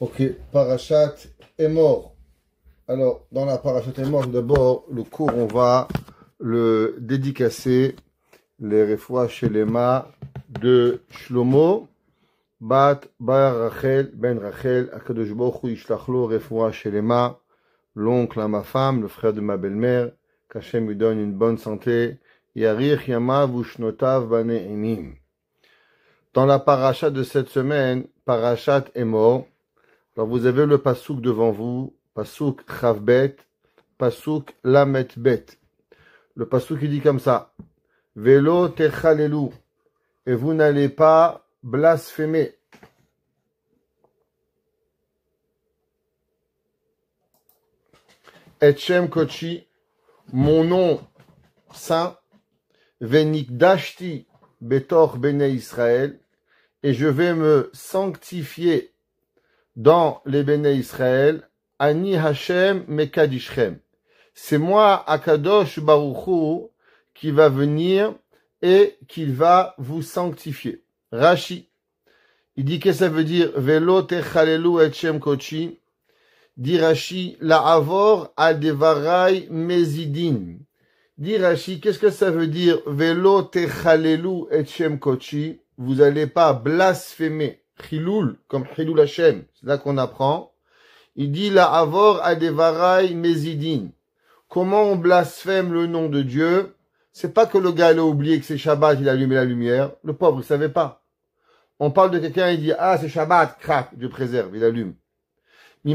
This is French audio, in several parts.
Ok, Parachat est mort. Alors, dans la Parachat est mort, d'abord, le cours, on va le dédicacer, les refois chez les de Shlomo, Bat, Bar Rachel, Ben Rachel, Akadosh Bochou, Ishlachlo, refoua chez les l'oncle à ma femme, le frère de ma belle-mère, Kachem lui donne une bonne santé, Yarich Yamav Ushnotav Bane Dans la Parachat de cette semaine, Parachat est mort, alors vous avez le pasouk devant vous, pasouk chavbet, pasouk lametbet. Le pasouk il dit comme ça, Velo techalelu, et vous n'allez pas blasphémer. ETCHEM Kochi, mon nom saint, DASHTI. Betor Bene Israël, et je vais me sanctifier dans les béné Israël, Ani Hashem Mekadishchem. C'est moi, Akadosh Baruchou, qui va venir et qui va vous sanctifier. Rashi. Il dit que ça veut dire Velo techalelu et Kochi. Dit Rashi, la avor advaray mezidin. Dit Rashi, qu'est-ce que ça veut dire Velo techalelu et Kochi. Vous n'allez pas blasphémer Chiloul, comme Chiloul Hashem, c'est là qu'on apprend. Il dit la avor varai mezidine Comment on blasphème le nom de Dieu C'est pas que le gars l'a oublié que c'est Shabbat, il a la lumière. Le pauvre, il savait pas. On parle de quelqu'un, il dit ah c'est Shabbat, crac, Dieu préserve, il allume. Il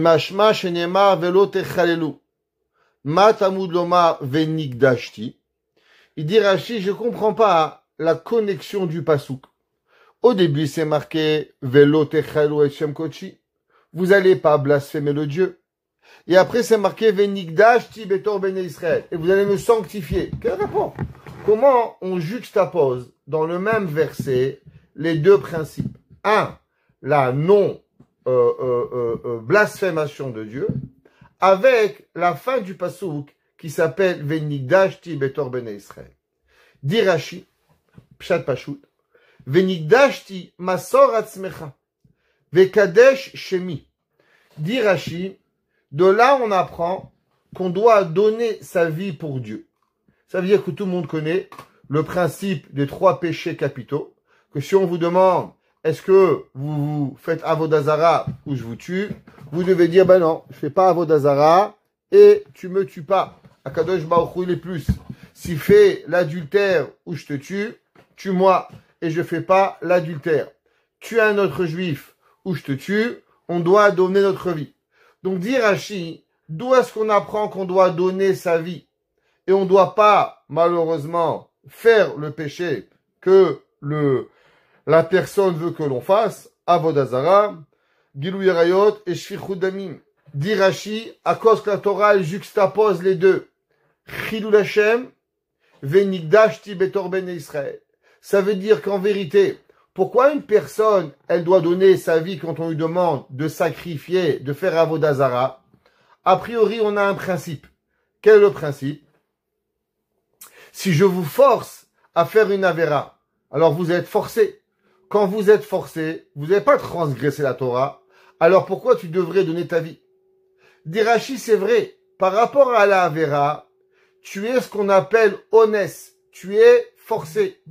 dit Rashi, je comprends pas la connexion du pasouk. Au début, c'est marqué Velo Vous n'allez pas blasphémer le Dieu. Et après, c'est marqué Venigdash Tibetor ben Israël. Et vous allez me sanctifier. Quel rapport Comment on juxtapose dans le même verset les deux principes Un, la non euh, euh, euh, blasphémation de Dieu, avec la fin du pasouk qui s'appelle Venigdash Tibetor Bene Israël. Dirachi, Pshat Pashut, ma masor atzmecha. Vekadesh shemi. Dit de là on apprend qu'on doit donner sa vie pour Dieu. Ça veut dire que tout le monde connaît le principe des trois péchés capitaux, que si on vous demande est-ce que vous, vous faites Avodazara ou je vous tue, vous devez dire ben non, je fais pas Avodazara et tu me tues pas. Akadosh Baruch les plus. Si fait l'adultère ou je te tue, tue-moi et je fais pas l'adultère. Tu un autre juif ou je te tue, on doit donner notre vie. Donc dit d'où est-ce qu'on apprend qu'on doit donner sa vie et on ne doit pas malheureusement faire le péché que le la personne veut que l'on fasse, Avodazara, Gilou Yerayot et Shfichudamim. Dit Rashi, à cause que la Torah juxtapose les deux. Chilul Hashem, Tibetor Ben Israël. Ça veut dire qu'en vérité, pourquoi une personne, elle doit donner sa vie quand on lui demande de sacrifier, de faire avodazara A priori, on a un principe. Quel est le principe Si je vous force à faire une avera, alors vous êtes forcé. Quand vous êtes forcé, vous n'avez pas transgressé la Torah, alors pourquoi tu devrais donner ta vie Dirachi, c'est vrai. Par rapport à la avera, tu es ce qu'on appelle honnête, tu es forcé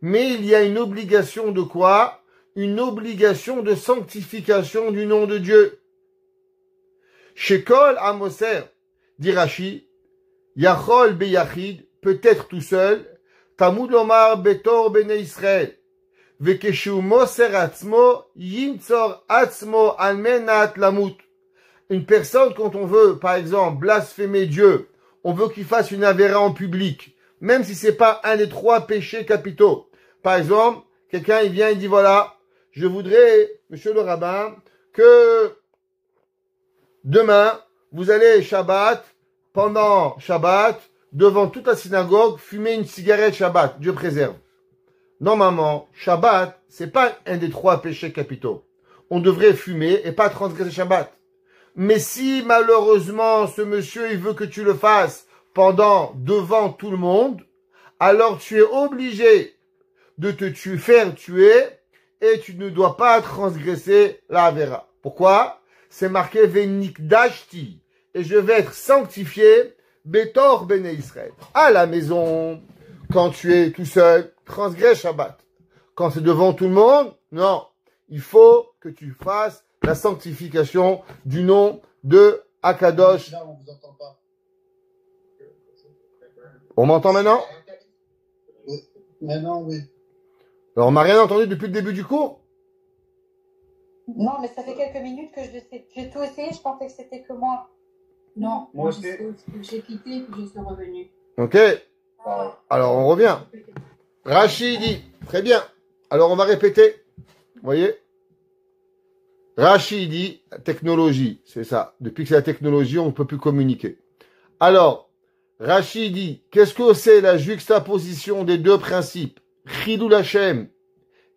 mais il y a une obligation de quoi Une obligation de sanctification du nom de Dieu. Shekol Amoser, dit Rashi, Yachol Beyachid, peut-être tout seul, Tamud Omar Betor Bene Israël, Vekeshu Moser Atzmo, Yimtzor Atzmo Almenat Lamut. Une personne, quand on veut, par exemple, blasphémer Dieu, on veut qu'il fasse une avéra en public, même si c'est pas un des trois péchés capitaux. Par exemple, quelqu'un, il vient, et dit, voilà, je voudrais, monsieur le rabbin, que demain, vous allez Shabbat, pendant Shabbat, devant toute la synagogue, fumer une cigarette Shabbat. Dieu préserve. Non, maman, Shabbat, c'est pas un des trois péchés capitaux. On devrait fumer et pas transgresser Shabbat. Mais si malheureusement ce monsieur il veut que tu le fasses pendant devant tout le monde, alors tu es obligé de te tuer, faire tuer, et tu ne dois pas transgresser la vera. Pourquoi C'est marqué Vénik Dashti, et je vais être sanctifié, Bétor Bene Israël. À la maison, quand tu es tout seul, transgresse Shabbat. Quand c'est devant tout le monde, non. Il faut que tu fasses la sanctification du nom de Akadosh. on On m'entend maintenant Maintenant, oui. Alors, euh, on m'a rien entendu depuis le début du cours Non, mais ça fait quelques minutes que je J'ai tout essayé, je pensais que c'était que moi. Non, moi J'ai quitté et puis je suis revenu. Ok. Ah. Alors, on revient. Rachid dit Très bien. Alors, on va répéter. Vous voyez Rachid dit Technologie, c'est ça. Depuis que c'est la technologie, on ne peut plus communiquer. Alors, Rachid dit Qu'est-ce que c'est la juxtaposition des deux principes Chidou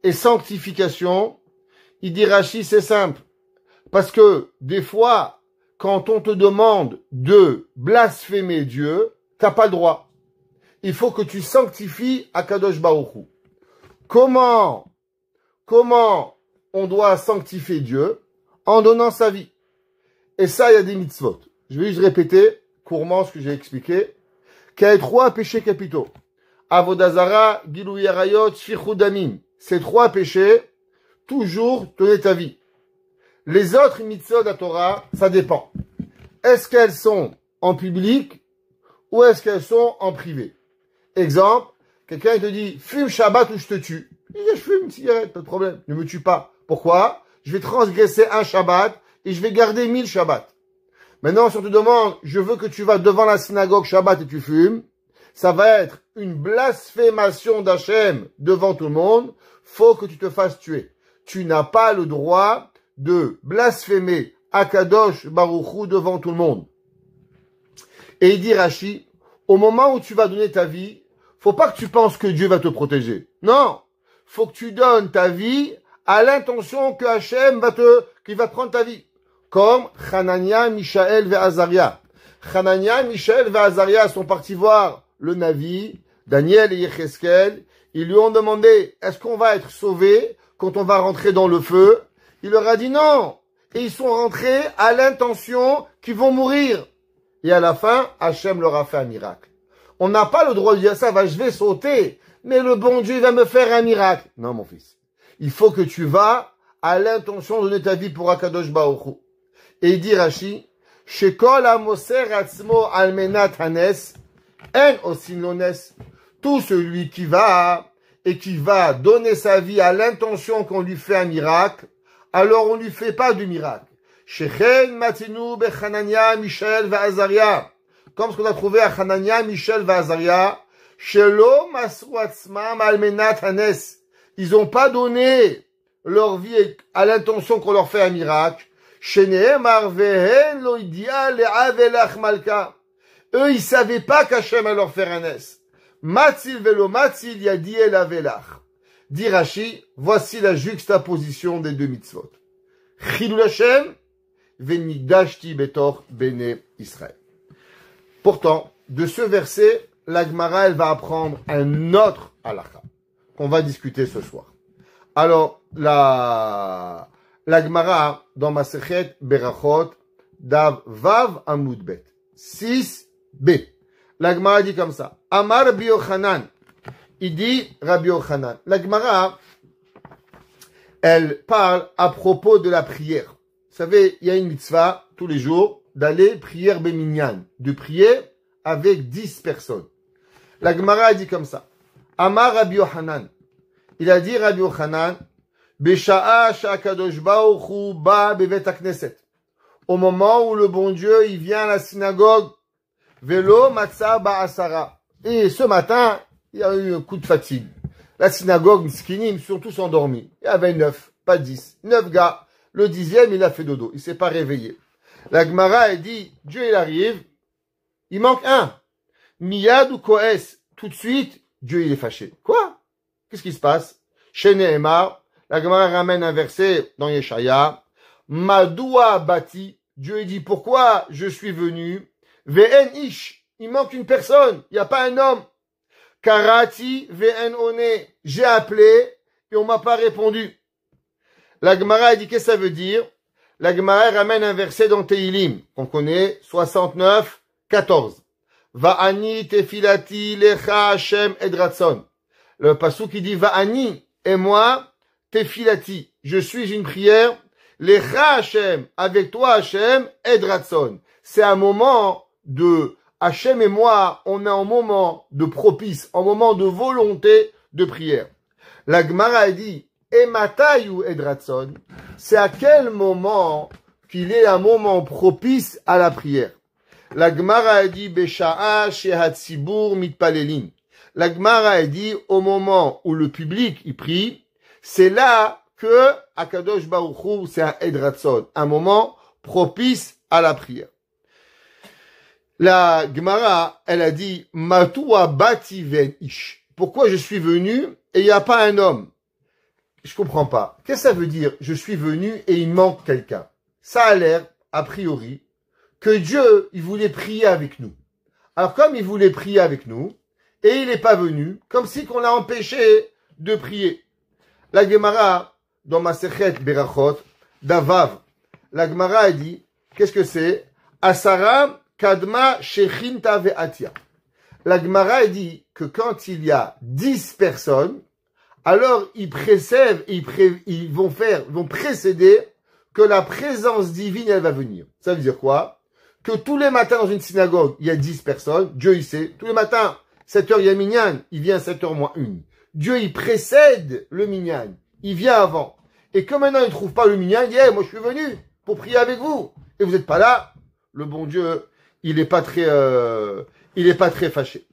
et sanctification, il dit Rashi, c'est simple. Parce que des fois, quand on te demande de blasphémer Dieu, t'as pas le droit. Il faut que tu sanctifies Akadosh Baruchou. Comment, comment on doit sanctifier Dieu en donnant sa vie. Et ça, il y a des mitzvot. Je vais juste répéter couramment ce que j'ai expliqué, qu'il y trois péchés capitaux. Avodazara, Yarayot, Sfichudamim. Ces trois péchés, toujours tenez ta vie. Les autres mitzvot à Torah, ça dépend. Est-ce qu'elles sont en public ou est-ce qu'elles sont en privé Exemple, quelqu'un te dit fume Shabbat ou je te tue. Il dit je fume une cigarette, pas de problème, ne me tue pas. Pourquoi Je vais transgresser un Shabbat et je vais garder mille Shabbats. Maintenant, si on te demande je veux que tu vas devant la synagogue Shabbat et tu fumes, ça va être une blasphémation d'Hachem devant tout le monde, faut que tu te fasses tuer. Tu n'as pas le droit de blasphémer Akadosh Baruchou devant tout le monde. Et il dit Rashi, au moment où tu vas donner ta vie, faut pas que tu penses que Dieu va te protéger. Non, faut que tu donnes ta vie à l'intention que Hachem va te, qu'il va prendre ta vie. Comme Hanania, Michael et Azaria. Hanania, Michael et Azaria sont partis voir le Navi, Daniel et Yecheskel, ils lui ont demandé, est-ce qu'on va être sauvé quand on va rentrer dans le feu? Il leur a dit non. Et ils sont rentrés à l'intention qu'ils vont mourir. Et à la fin, Hachem leur a fait un miracle. On n'a pas le droit de dire ça, va, je vais sauter, mais le bon Dieu va me faire un miracle. Non, mon fils. Il faut que tu vas à l'intention de donner ta vie pour Akadosh Baoru. Et il dit Rashi, Shekol Amoser Atzmo Almenat Hanes, en tout celui qui va et qui va donner sa vie à l'intention qu'on lui fait un miracle, alors on ne lui fait pas du miracle. Michel Comme ce qu'on a trouvé à Hanania Michel Vazaria, Shelo Ils n'ont pas donné leur vie à l'intention qu'on leur fait un miracle. Shenehem Malka. Eux, ils savaient pas qu'Hachem allait leur faire un S. Matzil velo matzil yadi el avelach. Dit voici la juxtaposition des deux mitzvot. Chilul Hashem, venidashti betor bene Israël. Pourtant, de ce verset, l'Agmara, elle va apprendre un autre halakha qu'on va discuter ce soir. Alors, la, l'Agmara, dans Masechet Berachot, Dav Vav Amudbet, 6 B. Gemara dit comme ça. Amar Rabbi Il dit Rabbi Yochanan. L'Agmara, elle parle à propos de la prière. Vous savez, il y a une mitzvah tous les jours d'aller prière béminian de prier avec dix personnes. La Gemara a dit comme ça. Amar Rabbi Yochanan. Il a dit Rabbi Yochanan, Au moment où le bon Dieu, il vient à la synagogue, Velo Matsaba Asara. Et ce matin, il y a eu un coup de fatigue. La synagogue, Skinim, sont tous endormis. Il y avait neuf, pas dix. Neuf gars. Le dixième, il a fait dodo. Il s'est pas réveillé. La Gemara, elle dit, Dieu, il arrive. Il manque un. Miyad ou Koes. Tout de suite, Dieu, il est fâché. Quoi? Qu'est-ce qui se passe? Chez Nehemar, la Gemara ramène un verset dans Yeshaya. Madoua bâti. Dieu, il dit, pourquoi je suis venu? Ve'en ish, il manque une personne, il n'y a pas un homme. Karati ve'en oné, j'ai appelé et on m'a pas répondu. La Gemara dit qu'est-ce que ça veut dire La Gemara ramène un verset dans Teilim, qu'on connaît 69 14. Va'ani tefilati lecha Hashem edratson. Le passou qui dit Va'ani et moi tefilati, je suis une prière lecha Hashem avec toi Hashem edratson. C'est un moment de Hachem et moi, on est en moment de propice, en moment de volonté de prière. La Gemara dit, Matayou Edratson, c'est à quel moment qu'il est un moment propice à la prière. La Gemara dit, Shehatzibur Mitpalelin. La Gemara dit, au moment où le public y prie, c'est là que Akadosh Baruchou, c'est Edratson, un moment propice à la prière. La Gemara, elle a dit, Matua bati Pourquoi je suis venu et il n'y a pas un homme? Je comprends pas. Qu'est-ce que ça veut dire? Je suis venu et il manque quelqu'un. Ça a l'air, a priori, que Dieu, il voulait prier avec nous. Alors comme il voulait prier avec nous, et il n'est pas venu, comme si qu'on l'a empêché de prier. La Gemara, dans ma sechet Berachot, Davav, la Gemara a dit, qu'est-ce que c'est? Asara Kadma Shechinta La Gemara dit que quand il y a dix personnes, alors ils précèdent, ils, ils vont faire, vont précéder que la présence divine, elle va venir. Ça veut dire quoi? Que tous les matins dans une synagogue, il y a dix personnes. Dieu, il sait. Tous les matins, 7 heures, il y a Minyan. Il vient 7 heures moins une. Dieu, il précède le Minyan. Il vient avant. Et que maintenant, il ne trouve pas le Minyan, il dit, eh, moi, je suis venu pour prier avec vous. Et vous n'êtes pas là. Le bon Dieu, il n'est pas très, euh, il est pas très fâché.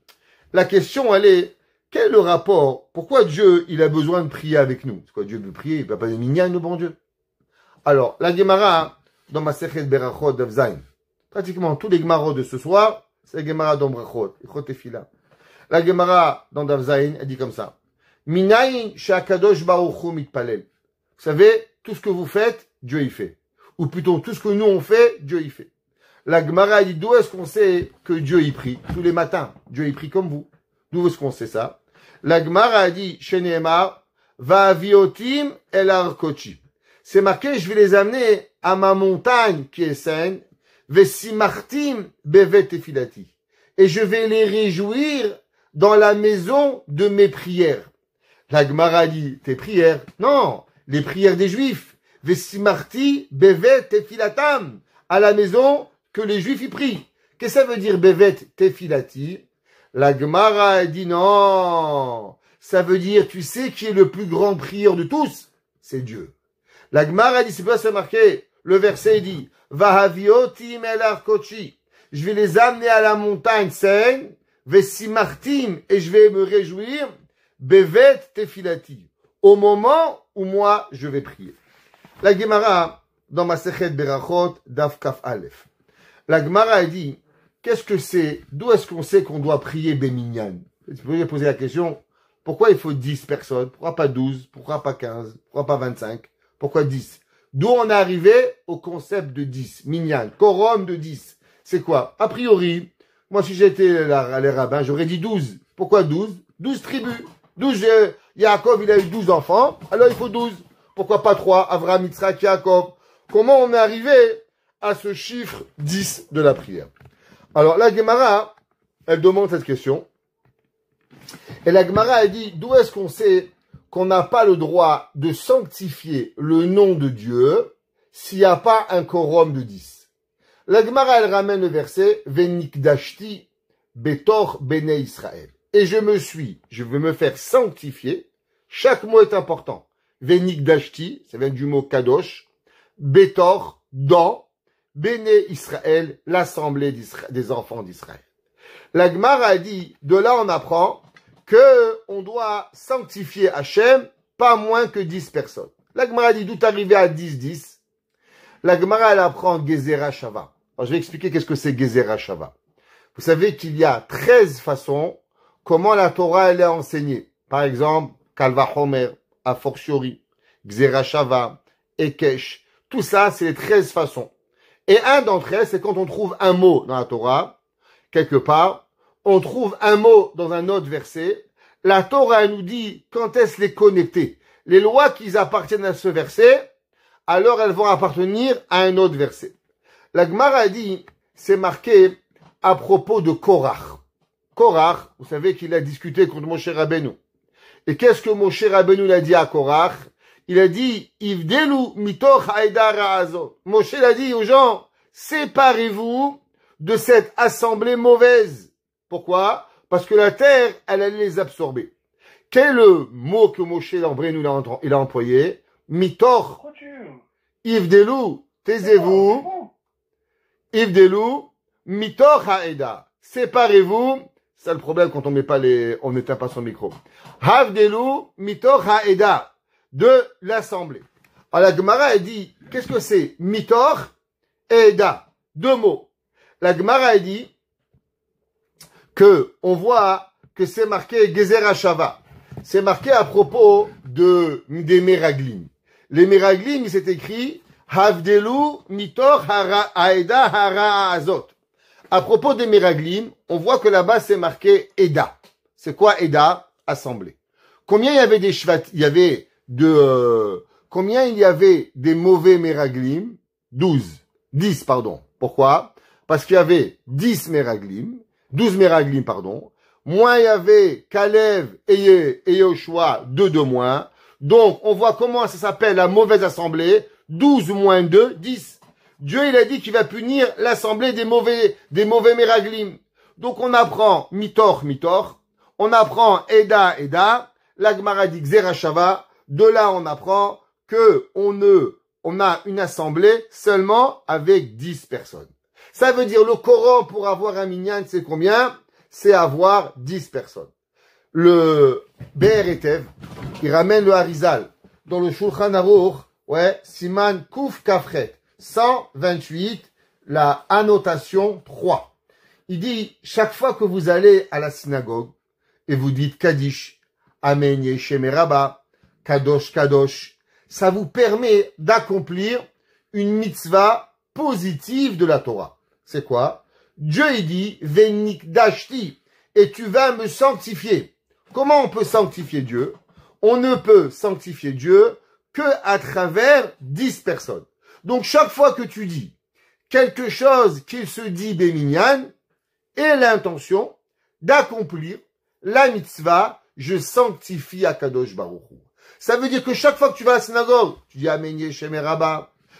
La question, elle est, quel est le rapport Pourquoi Dieu, il a besoin de prier avec nous C'est quoi Dieu veut prier, il ne va pas dire mignons, le bon Dieu. Alors, la Gemara, dans ma de Berachot d'Avzain, pratiquement tous les Gemara de ce soir, c'est la Gemara d'Ombrachot, Fila. La Gemara dans elle dit comme ça. Minayin shakadosh baruchu mitpalel. Vous savez, tout ce que vous faites, Dieu y fait. Ou plutôt, tout ce que nous on fait, Dieu y fait. La Gemara dit d'où est-ce qu'on sait que Dieu y prie tous les matins Dieu y prie comme vous. D'où est-ce qu'on sait ça La Gemara dit va C'est marqué je vais les amener à ma montagne qui est saine, bevet efilati. Et je vais les réjouir dans la maison de mes prières. La Gemara dit tes prières Non, les prières des Juifs. bevet à la maison que les Juifs y prient. Qu'est-ce que ça veut dire Bevet Tefilati La Gemara dit non Ça veut dire, tu sais qui est le plus grand prieur de tous C'est Dieu. La Gemara dit, c'est pas ça marqué. Le verset dit, Vahavioti melarkochi. Je vais les amener à la montagne saine, Vesimartim, et je vais me réjouir, Bevet Tefilati. Au moment où moi, je vais prier. La Gemara, dans ma Sechet Berachot, Daf Kaf Aleph. La Gemara a dit, qu'est-ce que c'est D'où est-ce qu'on sait qu'on doit prier Mignan Vous peux poser la question, pourquoi il faut 10 personnes Pourquoi pas 12 Pourquoi pas 15 Pourquoi pas 25 Pourquoi 10 D'où on est arrivé au concept de 10, Mignan, quorum de 10. C'est quoi A priori, moi si j'étais les rabbins, j'aurais dit 12. Pourquoi 12 12 tribus. 12, euh, Yaakov, il a eu 12 enfants, alors il faut 12. Pourquoi pas 3 Avram, Yitzhak, Yaakov. Comment on est arrivé à ce chiffre 10 de la prière. Alors la Gemara, elle demande cette question. Et la Gemara, elle dit, d'où est-ce qu'on sait qu'on n'a pas le droit de sanctifier le nom de Dieu s'il n'y a pas un quorum de 10 La Gemara, elle ramène le verset, Venikdashti Betor Bene Israël. Et je me suis, je veux me faire sanctifier. Chaque mot est important. Venikdashti, ça vient du mot kadosh. Betor, dans, Béné Israël, l'assemblée des enfants d'Israël. La Gemara a dit, de là on apprend que on doit sanctifier Hachem pas moins que 10 personnes. La Gemara dit, d'où arrivé à 10, 10. La Gemara, elle apprend Gezerah Shava. Alors, je vais expliquer qu'est-ce que c'est Gezerah Shava. Vous savez qu'il y a 13 façons comment la Torah, elle est enseignée. Par exemple, Kalva Homer, a fortiori, Ekesh. Tout ça, c'est les 13 façons. Et un d'entre elles, c'est quand on trouve un mot dans la Torah, quelque part, on trouve un mot dans un autre verset, la Torah nous dit quand est-ce les connecter. Les lois qui appartiennent à ce verset, alors elles vont appartenir à un autre verset. La Gemara dit, c'est marqué à propos de Korach. Korach, vous savez qu'il a discuté contre mon cher Rabbeinu. Et qu'est-ce que mon cher Rabbeinu l'a dit à Korach il a dit, Ivdelu mitoch Razo. Moshe l'a dit aux gens, séparez-vous de cette assemblée mauvaise. Pourquoi? Parce que la terre, elle allait les absorber. Quel est le mot que Moshe l'embré nous l'a il a employé? Mitor. Ivdelu, taisez-vous. Ivdelu, mitor haeda. Séparez-vous c'est le problème quand on met pas les, on n'éteint pas son micro. Havdelu mitor haeda de l'assemblée. Alors la Gemara, elle dit, qu'est-ce que c'est Mitor et Eda, deux mots. La Gemara, elle dit que on voit que c'est marqué Gezer Shava. C'est marqué à propos de, des Meraglim. Les Meraglim, il s'est écrit Havdelu Mitor Hara Aeda Hara Azot. À propos des Meraglim, on voit que là-bas c'est marqué Eda. C'est quoi Eda Assemblée. Combien il y avait des Shvat Il y avait de euh, combien il y avait des mauvais méraglimes 12. 10, pardon. Pourquoi Parce qu'il y avait 10 méraglimes. 12 méraglimes, pardon. Moins il y avait Kalev et, et deux 2 de moins. Donc, on voit comment ça s'appelle la mauvaise assemblée. 12 moins 2, 10. Dieu, il a dit qu'il va punir l'assemblée des mauvais, des mauvais Donc, on apprend Mitor, Mitor. On apprend Eda, Eda. L'Agmara dit de là, on apprend que on ne, on a une assemblée seulement avec dix personnes. Ça veut dire le Coran pour avoir un minyan, c'est combien? C'est avoir dix personnes. Le BRTF, il ramène le Harizal dans le Shulchan Aruch, ouais, Siman Kouf Kafret, 128, la annotation 3. Il dit, chaque fois que vous allez à la synagogue et vous dites Kaddish, Amen Yeshem Kadosh Kadosh. Ça vous permet d'accomplir une mitzvah positive de la Torah. C'est quoi Dieu il dit Venik et tu vas me sanctifier. Comment on peut sanctifier Dieu On ne peut sanctifier Dieu que à travers dix personnes. Donc chaque fois que tu dis quelque chose qu'il se dit béminian, et l'intention d'accomplir la mitzvah, je sanctifie à Kadosh Baruch ça veut dire que chaque fois que tu vas à la synagogue, tu dis Amen shemer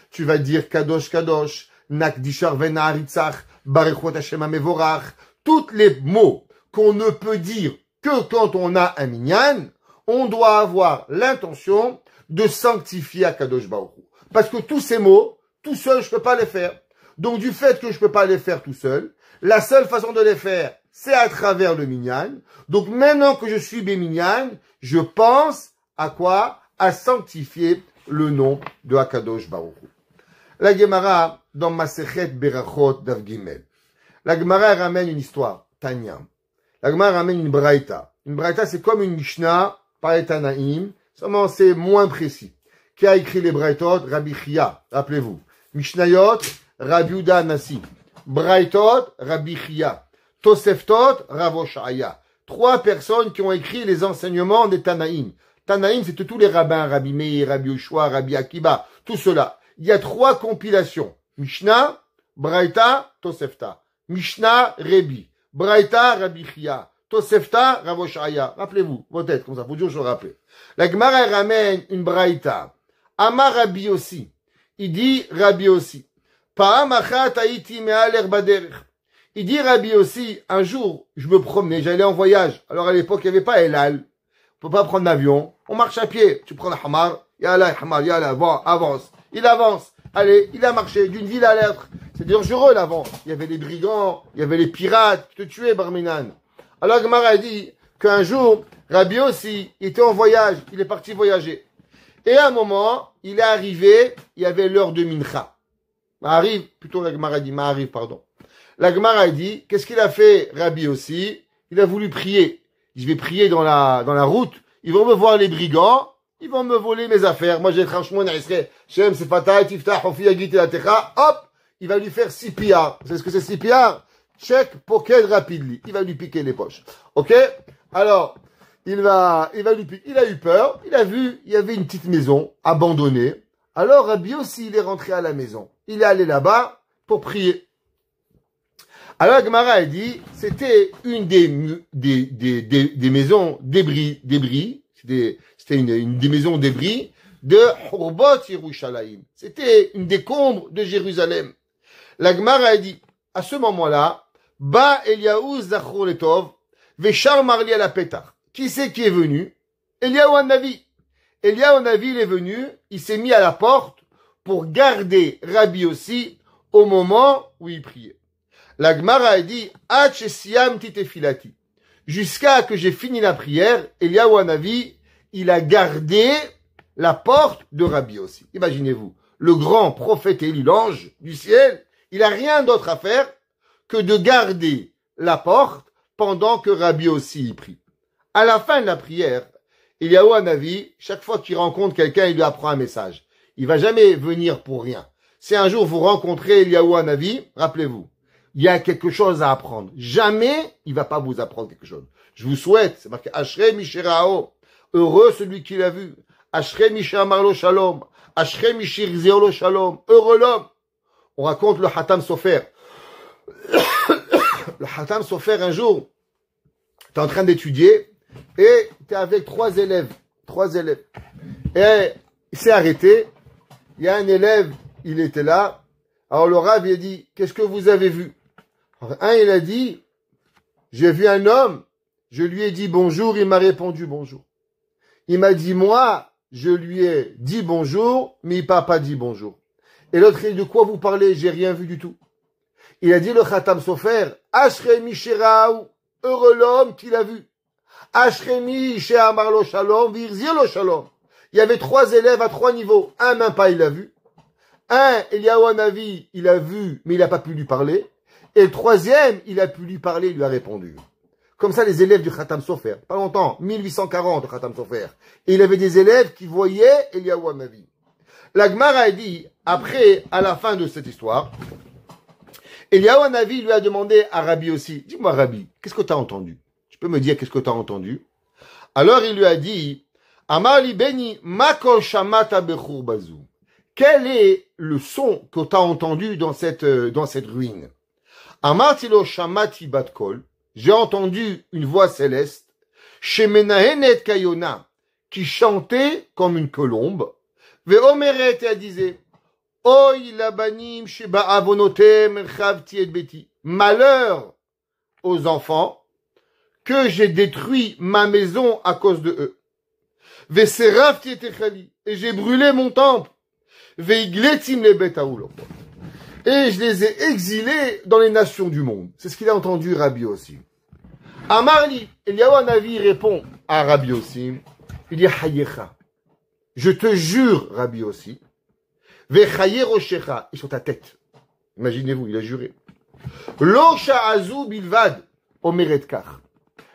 Tu vas dire Kadosh Kadosh, Nakdishar Vena Aritzach, Huat Hashem Amevorach. Toutes les mots qu'on ne peut dire que quand on a un minyan, on doit avoir l'intention de sanctifier à Kadosh Baruch Parce que tous ces mots, tout seul, je peux pas les faire. Donc, du fait que je peux pas les faire tout seul, la seule façon de les faire, c'est à travers le minyan. Donc, maintenant que je suis béminyan, je pense à quoi À sanctifier le nom de Hakadosh Baruch. La Gemara dans Masechet Berachot Davgimel. La Gemara ramène une histoire, Tanya. La Gemara ramène une Braïta. Une Braïta, c'est comme une Mishnah par les seulement c'est moins précis. Qui a écrit les Braïtot Rabbi Chia, rappelez-vous. Mishnayot, Rabbi Uda Nasi. Braïtot, Rabbi Chia. Toseftot, Ravoshaya. Trois personnes qui ont écrit les enseignements des Tanaïm. Tanaïm, c'était tous les rabbins, Rabbi Meir, Rabbi Yoshua, Rabbi Akiba, tout cela. Il y a trois compilations. Mishnah, Braïta, Tosefta. Mishnah, Rebi. Braïta, Rabbi Chia. Tosefta, Ravoshaya. Rappelez-vous, vos têtes, comme ça, faut toujours se rappeler. La Gemara ramène une Braïta. Ama Rabbi aussi. Il dit Rabbi aussi. Il dit Rabbi aussi, un jour, je me promenais, j'allais en voyage. Alors à l'époque, il n'y avait pas Elal. On peut pas prendre l'avion. On marche à pied. Tu prends le hamar. Yala, hamar, yala, va, avance. Il avance. Allez, il a marché d'une ville à l'autre. C'est dangereux l'avant. Il y avait des brigands, il y avait les pirates qui te tuaient, Barminan. Alors Gmar a dit qu'un jour, Rabi aussi était en voyage, il est parti voyager. Et à un moment, il est arrivé, il y avait l'heure de Mincha. Arrive plutôt la a dit, m'arrive, pardon. La a dit, qu'est-ce qu'il a fait Rabi aussi Il a voulu prier. Je vais prier dans la, dans la route ils vont me voir les brigands, ils vont me voler mes affaires. Moi, j'ai franchement, Shem, c'est fatal, tiftah, hop, il va lui faire CPR. C'est ce que c'est CPR Check, pocket, rapidly. Il va lui piquer les poches. Ok? Alors, il va, il va lui Il a eu peur. Il a vu, il y avait une petite maison abandonnée. Alors, Rabbi aussi, il est rentré à la maison. Il est allé là-bas pour prier. Alors a dit, c'était une des, des, des, des, maisons débris, débris, c'était une, une des maisons débris de Hurbot Yerushalayim. C'était une des combres de Jérusalem. La a dit, à ce moment-là, Ba Eliaou Zachoretov, Veshar Marli la Qui c'est qui est venu? Eliaou Anavi. Eliaou Anavi, il est venu, il s'est mis à la porte pour garder Rabbi aussi au moment où il priait. La Gemara a dit, Jusqu'à que j'ai fini la prière, Eliyahu Hanavi, il a gardé la porte de Rabbi aussi. Imaginez-vous, le grand prophète élu, l'ange du ciel, il a rien d'autre à faire que de garder la porte pendant que Rabbi aussi y prie. À la fin de la prière, Eliyahu Hanavi, chaque fois qu'il rencontre quelqu'un, il lui apprend un message. Il va jamais venir pour rien. Si un jour vous rencontrez Eliyahu Hanavi, rappelez-vous, il y a quelque chose à apprendre. Jamais il va pas vous apprendre quelque chose. Je vous souhaite, c'est marqué Ashre Mishirao, heureux celui qui l'a vu. Ashre Mishir Marlo Shalom, Ashre Mishir Zeolo Shalom, heureux l'homme. On raconte le Hatam Sofer. le Hatam Sofer, un jour, tu es en train d'étudier et tu es avec trois élèves. Trois élèves. Et il s'est arrêté. Il y a un élève, il était là. Alors le Rav, a dit, qu'est-ce que vous avez vu un, il a dit, j'ai vu un homme, je lui ai dit bonjour, il m'a répondu bonjour. Il m'a dit moi, je lui ai dit bonjour, mais il n'a pas dit bonjour. Et l'autre, il dit de quoi vous parlez, j'ai rien vu du tout. Il a dit le Khatam Sofer, heureux l'homme qu'il a vu. Il y avait trois élèves à trois niveaux. Un, même pas, il l'a vu. Un, un il a vu, mais il n'a pas pu lui parler. Et le troisième, il a pu lui parler, il lui a répondu. Comme ça, les élèves du Khatam Sofer, pas longtemps, 1840, Khatam Sofer. Et il avait des élèves qui voyaient Eliyahu Navi. L'Agmar a dit, après, à la fin de cette histoire, Eliyahu lui a demandé à Rabbi aussi, dis-moi Rabbi, qu'est-ce que tu as entendu Tu peux me dire qu'est-ce que tu as entendu Alors il lui a dit, Amali Beni, Mako Shamata Bechur Bazou. Quel est le son que tu as entendu dans cette, euh, dans cette ruine Amartilo Shamati Batkol, j'ai entendu une voix céleste, Shemenahenet Kayona, qui chantait comme une colombe, Ve'omeret, et elle disait, Oi labanim sheba avonotem et beti. Malheur aux enfants que j'ai détruit ma maison à cause de eux. Veserafti et j'ai brûlé mon temple. Veigletim le et je les ai exilés dans les nations du monde. C'est ce qu'il a entendu Rabbi aussi. À Marli, Eliyahu Navi répond à Rabbi aussi. Il dit Hayecha. Je te jure, Rabbi aussi. Ils sont ta tête. Imaginez-vous, il a juré. Azou bilvad omeretkar.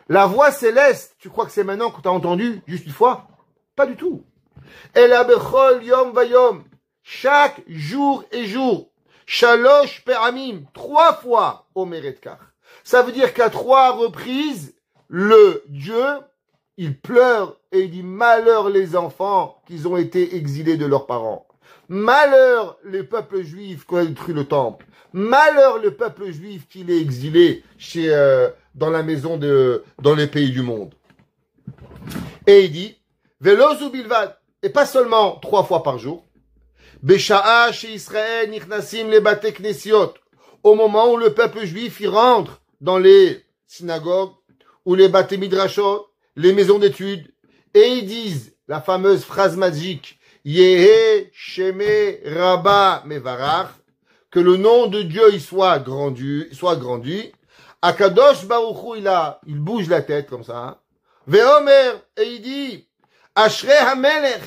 La voix céleste, tu crois que c'est maintenant que tu as entendu juste une fois Pas du tout. El yom vayom. Chaque jour et jour, Shalosh Peramim, trois fois Omeret Ça veut dire qu'à trois reprises, le Dieu, il pleure et il dit malheur les enfants qu'ils ont été exilés de leurs parents. Malheur les peuples juifs qui ont détruit le temple. Malheur le peuple juif qui est exilé chez, euh, dans la maison de, dans les pays du monde. Et il dit, ou et pas seulement trois fois par jour, et Israël Nichnasim les Knesiot. Au moment où le peuple juif y rentre dans les synagogues, ou les Bate Midrashot, les maisons d'études, et ils disent la fameuse phrase magique, Yehé shemé Rabba Mevarach, que le nom de Dieu y soit grandi, soit grandi. Akadosh Baruchu, il a, il bouge la tête comme ça. Hein. Veomer, et il dit, Ashre Hamelech,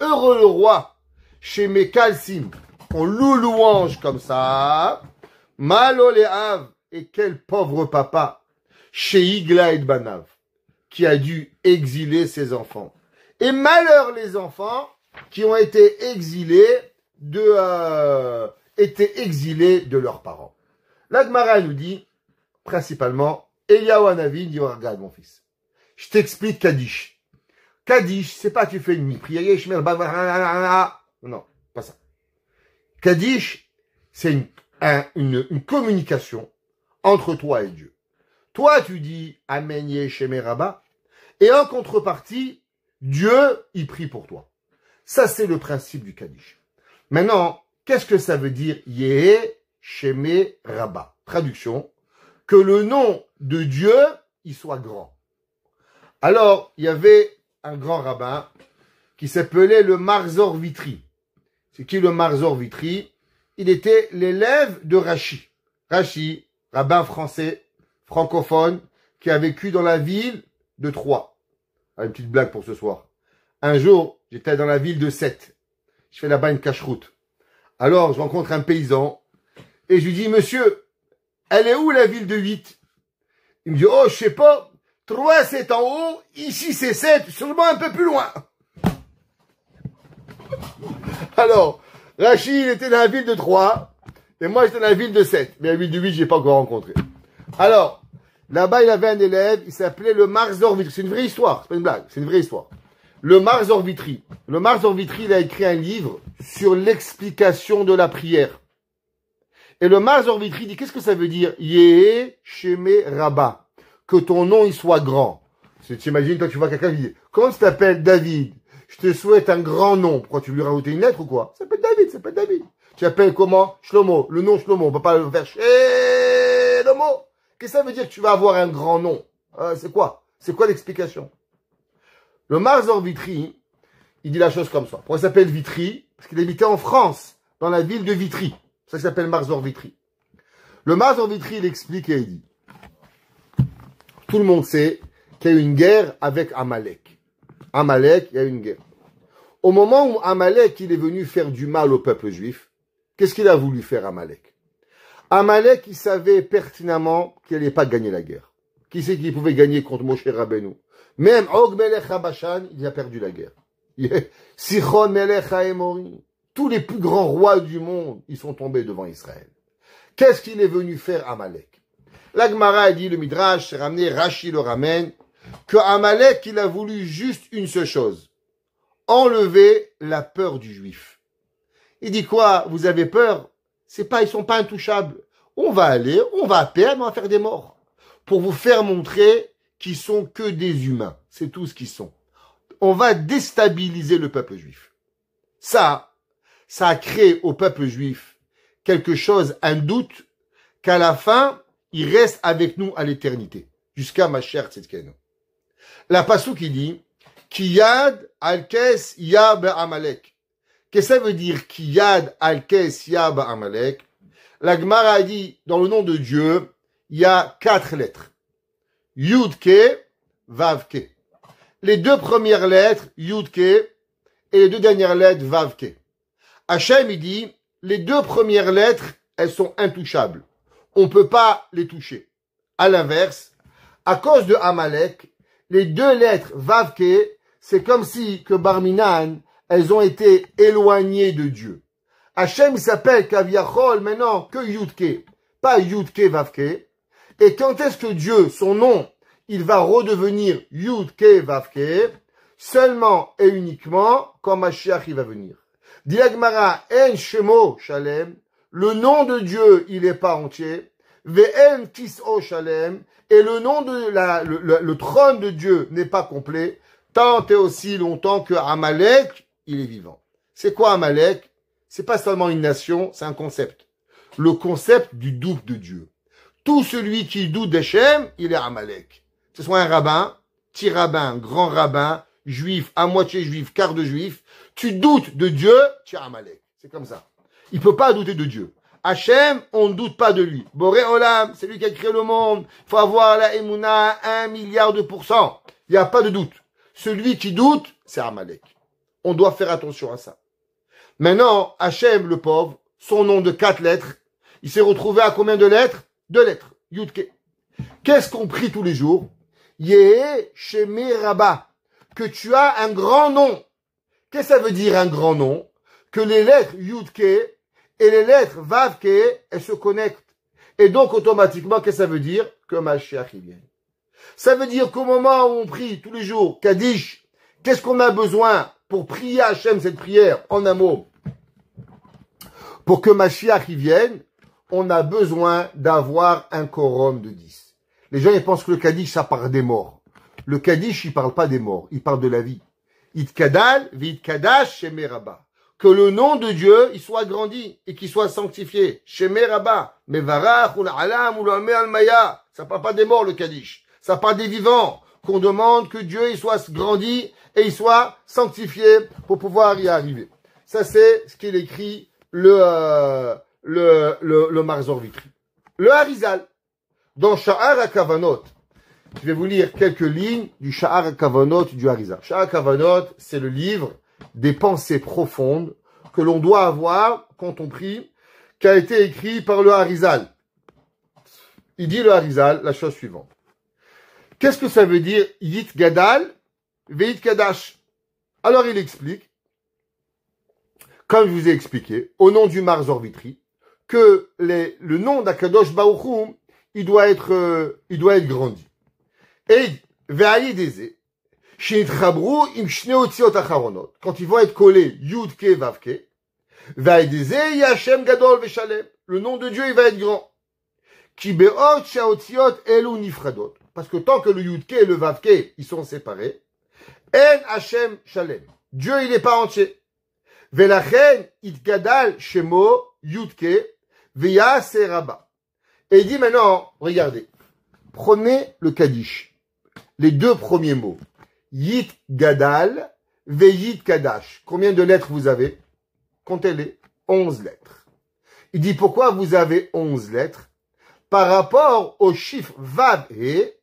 heureux le roi, chez mes Sim, On loue louange comme ça. Malo Av, et quel pauvre papa, chez Igla et Banav, qui a dû exiler ses enfants. Et malheur les enfants qui ont été exilés de, euh, exilés de leurs parents. L'Agmara nous dit, principalement, Eliawanavi dit, regarde mon fils, je t'explique Kadish. Kadish, c'est pas tu fais une prière, non, pas ça. Kaddish, c'est une, une, communication entre toi et Dieu. Toi, tu dis Amen Shemé, Rabba, et en contrepartie, Dieu y prie pour toi. Ça, c'est le principe du Kadish. Maintenant, qu'est-ce que ça veut dire Shemé, Rabba Traduction, que le nom de Dieu y soit grand. Alors, il y avait un grand rabbin qui s'appelait le Marzor Vitry c'est qui le Marzor Vitry Il était l'élève de Rachi. Rachi, rabbin français, francophone, qui a vécu dans la ville de Troyes. Ah, une petite blague pour ce soir. Un jour, j'étais dans la ville de Sète. Je fais là-bas une cache-route. Alors, je rencontre un paysan et je lui dis, monsieur, elle est où la ville de 8 Il me dit, oh, je sais pas. 3, c'est en haut. Ici, c'est 7. Sûrement un peu plus loin. Alors, Rachid était dans la ville de 3, et moi j'étais dans la ville de 7. Mais la ville de 8, je pas encore rencontré. Alors, là-bas, il avait un élève, il s'appelait le Mars C'est une vraie histoire, c'est pas une blague, c'est une vraie histoire. Le Mars Le Mars il a écrit un livre sur l'explication de la prière. Et le Mars dit, qu'est-ce que ça veut dire Yé, Sheme, Rabat. Que ton nom, il soit grand. T'imagines, toi, tu vois quelqu'un qui dit, comment tu t'appelles David je te souhaite un grand nom. Pourquoi tu lui rajouter une lettre ou quoi Ça peut être David, ça peut être David. Tu appelles comment Shlomo. Le nom Shlomo. On peut pas le faire eh, Shlomo. Qu'est-ce que ça veut dire que tu vas avoir un grand nom euh, C'est quoi C'est quoi l'explication Le Marzor Vitry, il dit la chose comme ça. Pourquoi il s'appelle Vitry Parce qu'il habitait en France, dans la ville de Vitry. Ça, qu'il s'appelle Marzor Vitry. Le Marzor Vitry, il explique et il dit, tout le monde sait qu'il y a eu une guerre avec Amalek. Amalek, il y a une guerre. Au moment où Amalek il est venu faire du mal au peuple juif, qu'est-ce qu'il a voulu faire Amalek Amalek, il savait pertinemment qu'il n'allait pas gagner la guerre. Qui c'est qu'il pouvait gagner contre Moshe Rabbeinu Même Og Melech il a perdu la guerre. Sichon Melech Haemori. Tous les plus grands rois du monde, ils sont tombés devant Israël. Qu'est-ce qu'il est venu faire Amalek L'Agmara a dit, le Midrash s'est ramené, Rashi le ramène, que Amalek, il a voulu juste une seule chose. Enlever la peur du juif. Il dit quoi? Vous avez peur? C'est pas, ils sont pas intouchables. On va aller, on va perdre, on va faire des morts. Pour vous faire montrer qu'ils sont que des humains. C'est tout ce qu'ils sont. On va déstabiliser le peuple juif. Ça, ça a créé au peuple juif quelque chose, un doute, qu'à la fin, il reste avec nous à l'éternité. Jusqu'à ma chère la Passou qui dit Kiyad al Yab Amalek. Qu'est-ce que ça veut dire Kiyad al Yab Amalek La Gemara a dit dans le nom de Dieu, il y a quatre lettres. Yudke, Vavke. Les deux premières lettres, Yudke, et les deux dernières lettres, Vavke. Hachem, il dit, les deux premières lettres, elles sont intouchables. On ne peut pas les toucher. À l'inverse, à cause de Amalek, les deux lettres Vavke, c'est comme si que Barminan, elles ont été éloignées de Dieu. Hachem, s'appelle Kaviachol maintenant que Yudke, pas Yudke Vavke. Et quand est-ce que Dieu, son nom, il va redevenir Yudke Vavke, seulement et uniquement quand Mashiach il va venir. Diagmara En Shemo Shalem, le nom de Dieu, il n'est pas entier. Shalem, et le nom de la, le, trône de Dieu n'est pas complet, tant et aussi longtemps que Amalek, il est vivant. C'est quoi Amalek? C'est pas seulement une nation, c'est un concept. Le concept du doute de Dieu. Tout celui qui doute d'Hachem, il est Amalek. Que ce soit un rabbin, petit rabbin, grand rabbin, juif, à moitié juif, quart de juif, tu doutes de Dieu, tu es Amalek. C'est comme ça. Il peut pas douter de Dieu. Hachem, on ne doute pas de lui. Boré Olam, c'est lui qui a créé le monde. Il faut avoir la émouna à un milliard de pourcents. Il n'y a pas de doute. Celui qui doute, c'est Amalek. On doit faire attention à ça. Maintenant, Hachem, le pauvre, son nom de quatre lettres, il s'est retrouvé à combien de lettres Deux lettres. Yudke. Qu'est-ce qu'on prie tous les jours Yeh Shemé Rabba. Que tu as un grand nom. Qu'est-ce que ça veut dire un grand nom Que les lettres Yudke et les lettres Vav elles se connectent. Et donc, automatiquement, qu'est-ce que ça veut dire Que Mashiach, il vient. Ça veut dire qu'au moment où on prie tous les jours, Kaddish, qu'est-ce qu'on a besoin pour prier à Hachem cette prière, en un mot Pour que Mashiach, il vienne, on a besoin d'avoir un quorum de dix. Les gens, ils pensent que le Kaddish, ça parle des morts. Le Kaddish, il parle pas des morts, il parle de la vie. It kadal, vit kadash, shemeraba que le nom de Dieu, il soit grandi et qu'il soit sanctifié. Shemé Rabba, Mevarach, ou Alam, ou Almaya. Ça parle pas des morts, le Kaddish. Ça parle des vivants. Qu'on demande que Dieu, il soit grandi et il soit sanctifié pour pouvoir y arriver. Ça, c'est ce qu'il écrit le, euh, le, le, le Marzor Le Harizal, dans Sha'ar je vais vous lire quelques lignes du Sha'ar Kavanot du Harizal. Sha'ar Kavanot, c'est le livre des pensées profondes que l'on doit avoir quand on prie, qui a été écrit par le Harizal. Il dit le Harizal la chose suivante. Qu'est-ce que ça veut dire Yit Gadal, Veit Kadash Alors il explique, comme je vous ai expliqué, au nom du Mars Orbitri, que le nom d'Akadosh Baruchum, il doit être, euh, il doit être grandi. Et chez Quand ils vont être collés, yudke vavke, vaideze yashem gadol veshalem. Le nom de Dieu, il va être grand. Kibeot shaotziot elu nifradot. Parce que tant que le ke et le vav vavke, ils sont séparés, en Hashem shalem. Dieu, il n'est pas entier. Velachen itgadal shemo yudke via raba. Et il dit maintenant, regardez, prenez le kaddish, les deux premiers mots, Yit Gadal, Yit Kadash. Combien de lettres vous avez Comptez-les. 11 lettres. Il dit pourquoi vous avez 11 lettres par rapport au chiffre Vav et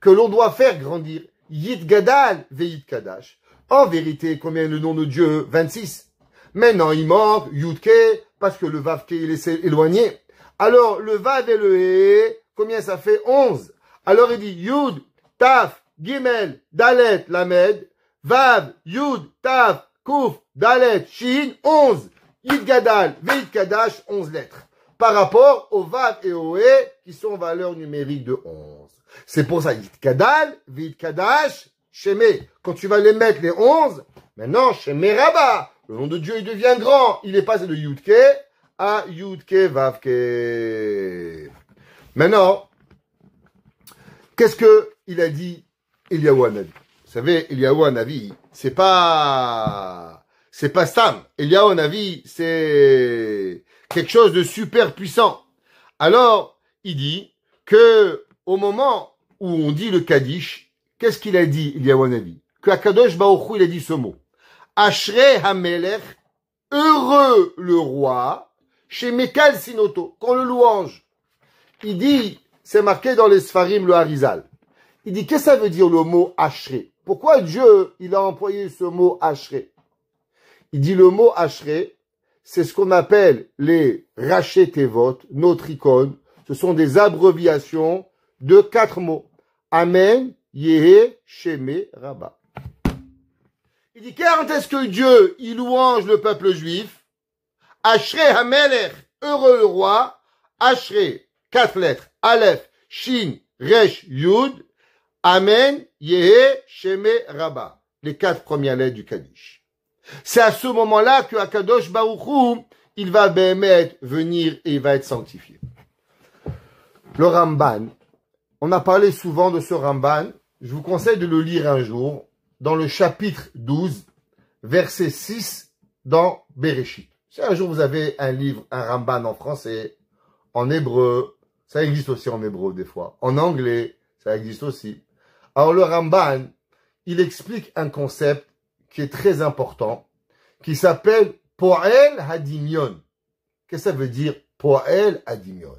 que l'on doit faire grandir. Yit Gadal, Yit Kadash. En vérité, combien le nom de Dieu 26. Maintenant, il manque Yudke, parce que le Vav il est éloigné. Alors, le Vav et le He, combien ça fait 11 Alors, il dit Yud, Taf, Gimel, Dalet, Lamed, Vav, Yud, Tav, Kouf, Dalet, Shin, 11. Yidgadal, Kadash, 11 lettres. Par rapport aux Vav et au E qui sont en valeur numérique de 11. C'est pour ça, Yidgadal, Kadash, Shemé. Quand tu vas les mettre les 11, maintenant, Shemé Rabba. Le nom de Dieu, il devient grand. Il est passé de Yudke à Yudke Vavke. Maintenant, qu'est-ce que il a dit Eliyahu Hanavi. Vous savez, Eliyahu Hanavi, c'est pas, c'est pas Stam. un avis, c'est quelque chose de super puissant. Alors, il dit que au moment où on dit le Kaddish, qu'est-ce qu'il a dit, Eliyahu Hanavi? Que Kadosh Baruch il a dit ce mot. Ashre Hamelech, heureux le roi, chez Mekal Sinoto, qu'on le louange. Il dit, c'est marqué dans les Sfarim, le Harizal. Il dit, qu'est-ce que ça veut dire le mot Ashré Pourquoi Dieu, il a employé ce mot Ashré Il dit, le mot Ashré, c'est ce qu'on appelle les Rachetevot, notre icône. Ce sont des abréviations de quatre mots. Amen, Yehé, Shemé, Rabba. Il dit, quand est-ce que Dieu, il louange le peuple juif? Ashré Hamelech, heureux le roi. Ashré, quatre lettres. Aleph, Shin, Resh, Yud. Amen, Yehé, Shemé, Rabba. Les quatre premières lettres du Kaddish. C'est à ce moment-là que Akadosh Baruchou, il va Behemet venir et il va être sanctifié. Le Ramban, on a parlé souvent de ce Ramban, je vous conseille de le lire un jour, dans le chapitre 12, verset 6, dans Bereshit. Si un jour vous avez un livre, un Ramban en français, en hébreu, ça existe aussi en hébreu des fois, en anglais, ça existe aussi. Alors le Ramban, il explique un concept qui est très important, qui s'appelle Poel Hadimion. Qu'est-ce que ça veut dire Poel Hadimion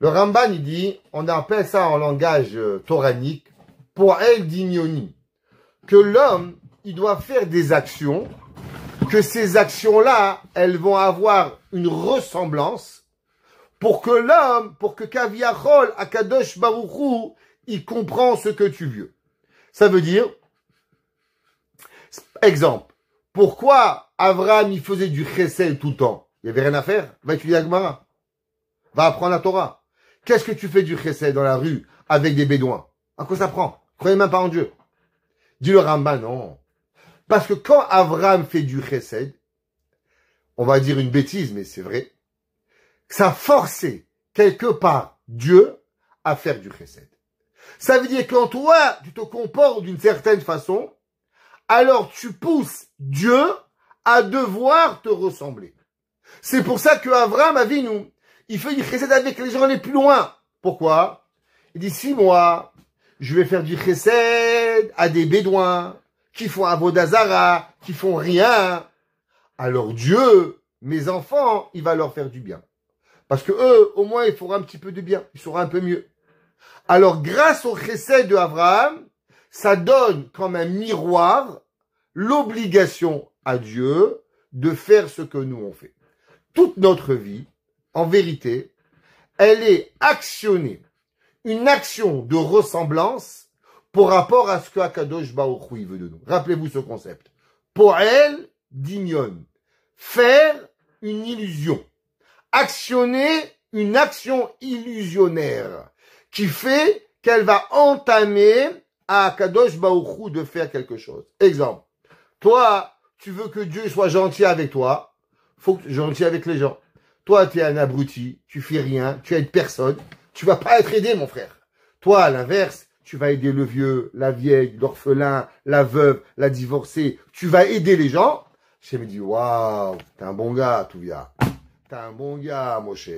Le Ramban, il dit, on appelle ça en langage euh, toranique, Poel Dimioni, que l'homme, il doit faire des actions, que ces actions-là, elles vont avoir une ressemblance pour que l'homme, pour que Kaviarol, Akadosh baruchu il comprend ce que tu veux. Ça veut dire, exemple, pourquoi Abraham, il faisait du chesed tout le temps Il n'y avait rien à faire Va étudier Agmara. Va apprendre la Torah. Qu'est-ce que tu fais du chesed dans la rue avec des bédouins À quoi ça prend Croyez même pas en Dieu. Dis le non. Parce que quand Abraham fait du chesed, on va dire une bêtise, mais c'est vrai, ça forçait quelque part Dieu à faire du chesed. Ça veut dire que quand toi, tu te comportes d'une certaine façon, alors tu pousses Dieu à devoir te ressembler. C'est pour ça que Avram a nous. Il fait du chesed avec les gens les plus loin. Pourquoi Il dit, si moi, je vais faire du chesed à des bédouins qui font à Vodazara qui font rien, alors Dieu, mes enfants, il va leur faire du bien. Parce que eux, au moins, ils feront un petit peu de bien. Ils seront un peu mieux. Alors, grâce au chesed de Abraham, ça donne comme un miroir l'obligation à Dieu de faire ce que nous on fait. Toute notre vie, en vérité, elle est actionnée, une action de ressemblance pour rapport à ce que Akadosh veut de nous. Rappelez-vous ce concept. Pour elle, d'ignon. Faire une illusion. Actionner une action illusionnaire qui fait qu'elle va entamer à Kadosh Baouchou de faire quelque chose. Exemple. Toi, tu veux que Dieu soit gentil avec toi. Faut que sois gentil avec les gens. Toi, tu es un abruti, tu fais rien, tu aides personne. Tu vas pas être aidé, mon frère. Toi, à l'inverse, tu vas aider le vieux, la vieille, l'orphelin, la veuve, la divorcée. Tu vas aider les gens. Je me dis, waouh, t'es un bon gars, Touvia. T'es un bon gars, Moshe.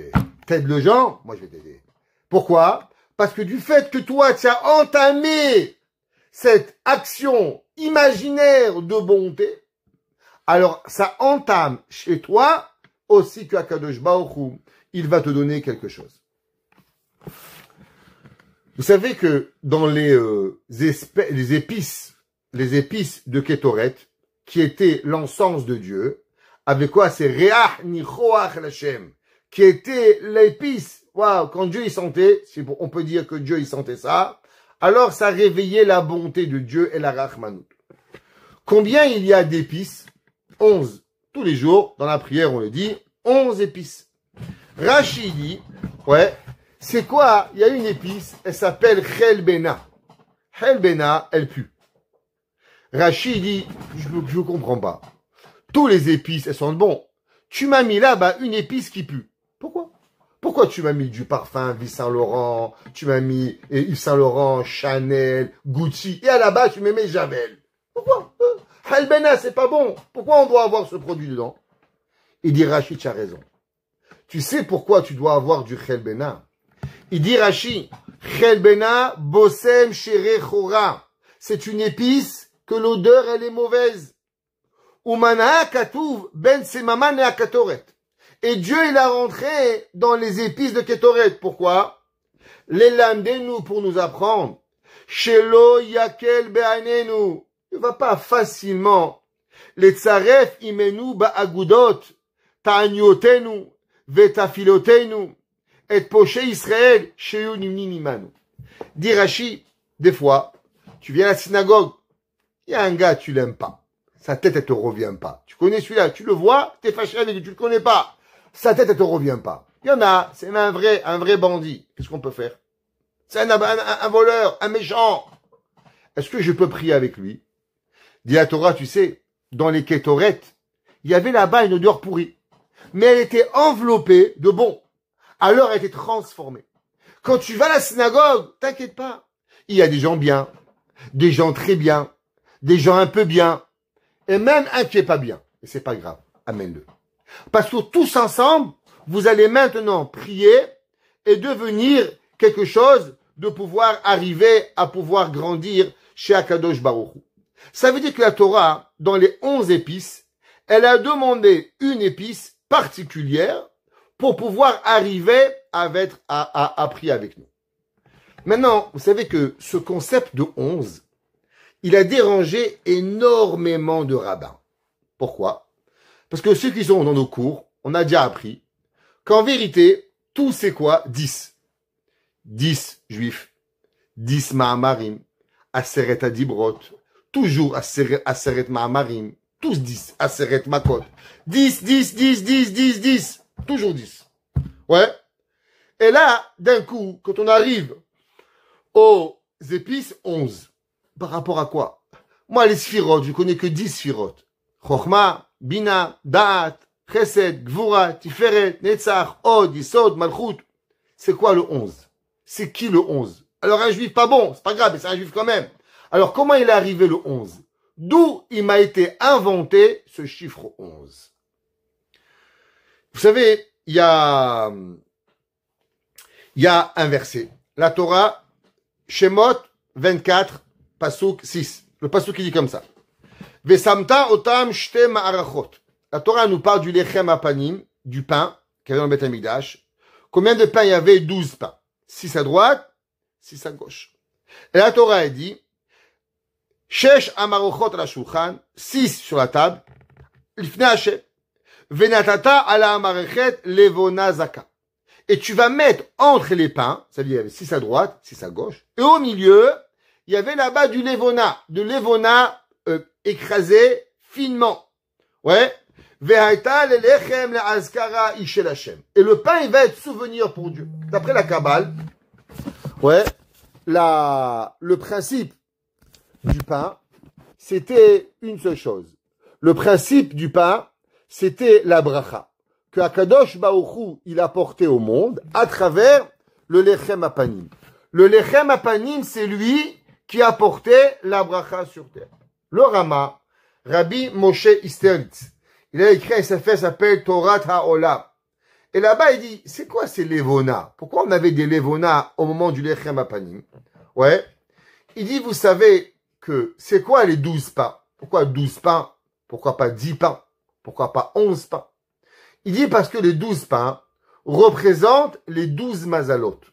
T'aides les gens, moi je vais t'aider. Pourquoi? Parce que du fait que toi, tu as entamé cette action imaginaire de bonté, alors ça entame chez toi aussi que Kadosh Baruch il va te donner quelque chose. Vous savez que dans les, euh, les épices, les épices de Ketoret, qui était l'encens de Dieu, avec quoi c'est ni la Shem, qui était l'épice Waouh, quand Dieu y sentait, on peut dire que Dieu y sentait ça, alors ça réveillait la bonté de Dieu et la rachmanout. Combien il y a d'épices Onze. Tous les jours, dans la prière, on le dit, onze épices. Rachid dit, ouais, c'est quoi Il y a une épice, elle s'appelle Helbena. Helbena, elle pue. Rachid dit, je ne comprends pas. Tous les épices, elles sont bon. Tu m'as mis là-bas une épice qui pue. Pourquoi tu m'as mis du parfum Yves Saint Laurent, tu m'as mis Yves Saint Laurent, Chanel, Gucci, et à la base tu m'as mis Javel Pourquoi hein? Halbena, c'est pas bon. Pourquoi on doit avoir ce produit dedans Il dit Rachid, tu as raison. Tu sais pourquoi tu dois avoir du Halbena Il dit Rachid, Halbena, Bosem, C'est une épice que l'odeur, elle est mauvaise. Oumana, katouv ben semaman et akatoret. Et Dieu, il a rentré dans les épices de Ketoret. Pourquoi Les nous pour nous apprendre. Shelo yakel be'anenu. Ne va pas facilement. Les tsaref imenu ba'agudot. veta nous. Et poché Israël. Sheyunimimimanu. Dit Rashi, des fois, tu viens à la synagogue. Il y a un gars, tu l'aimes pas. Sa tête, elle te revient pas. Tu connais celui-là, tu le vois, es fâché avec lui, tu le connais pas sa tête, elle te revient pas. Il y en a, c'est un vrai, un vrai bandit. Qu'est-ce qu'on peut faire C'est un, voleur, un méchant. Est-ce que je peux prier avec lui Dit Torah, tu sais, dans les quatorettes, il y avait là-bas une odeur pourrie. Mais elle était enveloppée de bon. Alors elle était transformée. Quand tu vas à la synagogue, t'inquiète pas. Il y a des gens bien, des gens très bien, des gens un peu bien, et même un qui est pas bien. Et c'est pas grave. Amène-le. Parce que tous ensemble, vous allez maintenant prier et devenir quelque chose de pouvoir arriver à pouvoir grandir chez Akadosh Baruchou. Ça veut dire que la Torah, dans les onze épices, elle a demandé une épice particulière pour pouvoir arriver à être à, à prier avec nous. Maintenant, vous savez que ce concept de onze, il a dérangé énormément de rabbins. Pourquoi parce que ceux qui sont dans nos cours, on a déjà appris qu'en vérité, tout c'est quoi 10. 10 juifs, 10 Mahamarim, Aseret Adibrot, toujours Aseret, Mahamarim, tous 10, Aseret Makot. 10, 10, 10, 10, 10, 10, toujours 10. Ouais. Et là, d'un coup, quand on arrive aux épices, 11. Par rapport à quoi Moi, les sphirotes, je connais que 10 sphirotes. Chochma, Bina, Da'at, Chesed, Gvura, Tiferet, Netzach, Od, Yisod, Malchut. C'est quoi le 11 C'est qui le 11 Alors un juif pas bon, c'est pas grave, mais c'est un juif quand même. Alors comment il est arrivé le 11 D'où il m'a été inventé ce chiffre 11 Vous savez, il y a, y a un verset. La Torah, Shemot 24, pasouk 6. Le pasouk qui dit comme ça otam La Torah nous parle du lechem apanim, du pain, qui y avait dans le Beth Combien de pains il y avait? 12 pains. 6 à droite, 6 à gauche. Et la Torah dit, Shesh amarochot la shulchan, 6 sur la table, l'ifne Venatata ala levona zaka. Et tu vas mettre entre les pains, ça veut dire il y 6 à droite, 6 à gauche, et au milieu, il y avait là-bas du levona, de levona euh, écrasé finement. Ouais. Et le pain, il va être souvenir pour Dieu. D'après la Kabbale, ouais, la, le principe du pain, c'était une seule chose. Le principe du pain, c'était la bracha que Akadosh il a porté au monde à travers le lechem apanim. Le lechem apanim, c'est lui qui a porté la bracha sur terre le Rama, Rabbi Moshe Isteritz. Il a écrit un fait s'appelle Torah Ta'ola Et là-bas, il dit, c'est quoi ces Levona Pourquoi on avait des Levona au moment du Lechem Apanim Ouais. Il dit, vous savez que c'est quoi les douze pains Pourquoi douze pains Pourquoi pas dix pains Pourquoi pas onze pains Il dit parce que les douze pains représentent les douze mazalotes.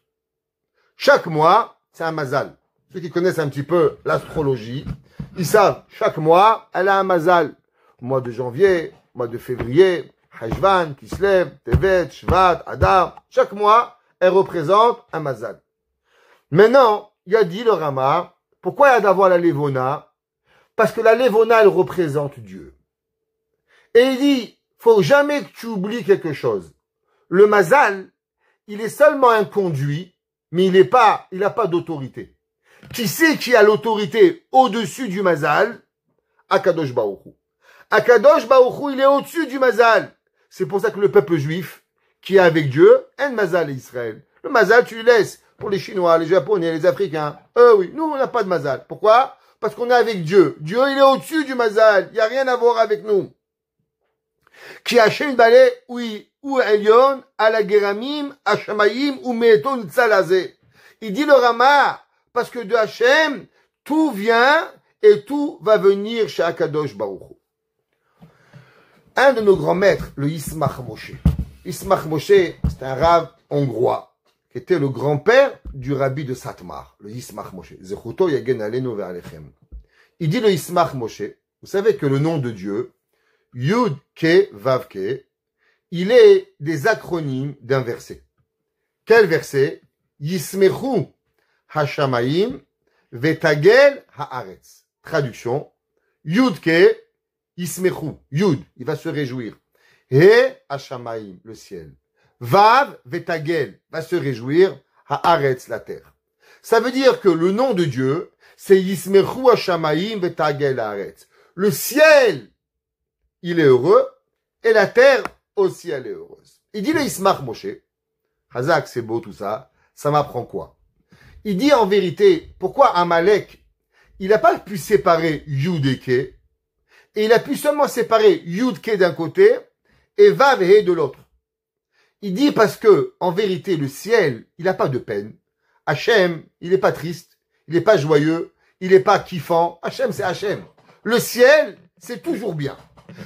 Chaque mois, c'est un mazal. Ceux qui connaissent un petit peu l'astrologie, ils savent, chaque mois, elle a un mazal. mois de janvier, mois de février, Hajvan, Kislev, Tevet, Shvat, Adar. Chaque mois, elle représente un mazal. Maintenant, il a dit le Rama, pourquoi il a d'avoir la Levona Parce que la Levona, elle représente Dieu. Et il dit, faut jamais que tu oublies quelque chose. Le mazal, il est seulement un conduit, mais il n'est pas, il n'a pas d'autorité qui sait qui a l'autorité au-dessus du Mazal Akadosh Baruchou. Akadosh Baruchou, il est au-dessus du Mazal. C'est pour ça que le peuple juif, qui est avec Dieu, est le Mazal Israël. Le Mazal, tu le laisses pour les Chinois, les Japonais, les Africains. Euh oui, nous, on n'a pas de Mazal. Pourquoi Parce qu'on est avec Dieu. Dieu, il est au-dessus du Mazal. Il n'y a rien à voir avec nous. Qui a une balai, oui, ou Elion, à la Geramim, à ou Meton Tzalazé. Il dit le Rama, parce que de Hachem, tout vient et tout va venir chez Akadosh Baruch. Un de nos grands maîtres, le Ismach Moshe. Ismach Moshe, c'est un rave hongrois, qui était le grand-père du rabbi de Satmar, le Ismach Moshe. Il dit le Ismach Moshe. Vous savez que le nom de Dieu, Yud Ke Vav Ke, il est des acronymes d'un verset. Quel verset? Yismechu Hashamaim Vetagel Haaretz. Traduction. Yudke Ismechu. Yud, il va se réjouir. He Hashamaim, le ciel. Vav Vetagel, va se réjouir. Haaretz, la terre. Ça veut dire que le nom de Dieu, c'est Yismechu Hashamaim Vetagel Haaretz. Le ciel, il est heureux, et la terre aussi, elle est heureuse. Il dit le Ismach Moshe. Hazak, c'est beau tout ça. Ça m'apprend quoi? Il dit en vérité, pourquoi Amalek, il n'a pas pu séparer Yud et il a pu seulement séparer Yud d'un côté et Vav et de l'autre. Il dit parce que, en vérité, le ciel, il n'a pas de peine. Hachem, il n'est pas triste, il n'est pas joyeux, il n'est pas kiffant. Hachem, c'est Hachem. Le ciel, c'est toujours bien.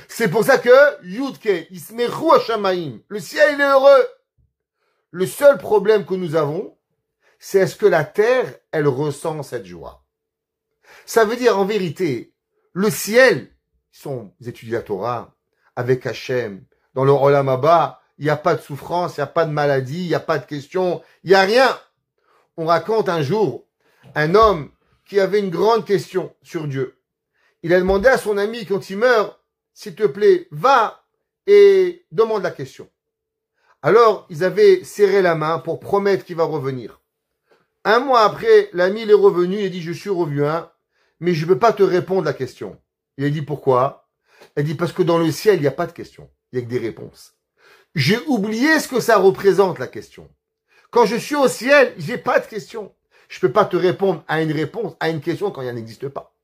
C'est pour ça que Yudke, Ismechu Hashamaim, le ciel il est heureux. Le seul problème que nous avons, c'est est-ce que la terre, elle ressent cette joie Ça veut dire en vérité, le ciel, ils sont étudiés à Torah avec Hachem, dans le Olam Abba, il n'y a pas de souffrance, il n'y a pas de maladie, il n'y a pas de question, il n'y a rien. On raconte un jour un homme qui avait une grande question sur Dieu. Il a demandé à son ami quand il meurt, s'il te plaît, va et demande la question. Alors, ils avaient serré la main pour promettre qu'il va revenir. Un mois après, l'ami est revenu et dit Je suis revenu, hein, mais je ne peux pas te répondre la question. Il a dit Pourquoi Elle dit Parce que dans le ciel, il n'y a pas de question, il n'y a que des réponses. J'ai oublié ce que ça représente, la question. Quand je suis au ciel, j'ai pas de question. Je peux pas te répondre à une réponse, à une question quand il n'existe pas.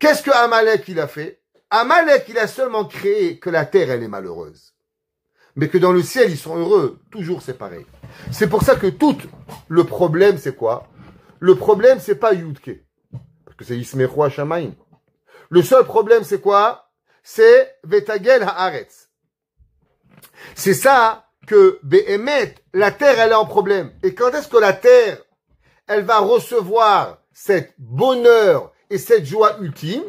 Qu'est-ce que Amalek il a fait Amalek il a seulement créé que la terre elle est malheureuse mais que dans le ciel, ils sont heureux. Toujours, c'est pareil. C'est pour ça que tout le problème, c'est quoi Le problème, c'est pas Yudke, parce que c'est Yismechua Shamaim. Le seul problème, c'est quoi C'est Vetagel Haaretz. C'est ça que Behemet, la terre, elle est en problème. Et quand est-ce que la terre, elle va recevoir cette bonheur et cette joie ultime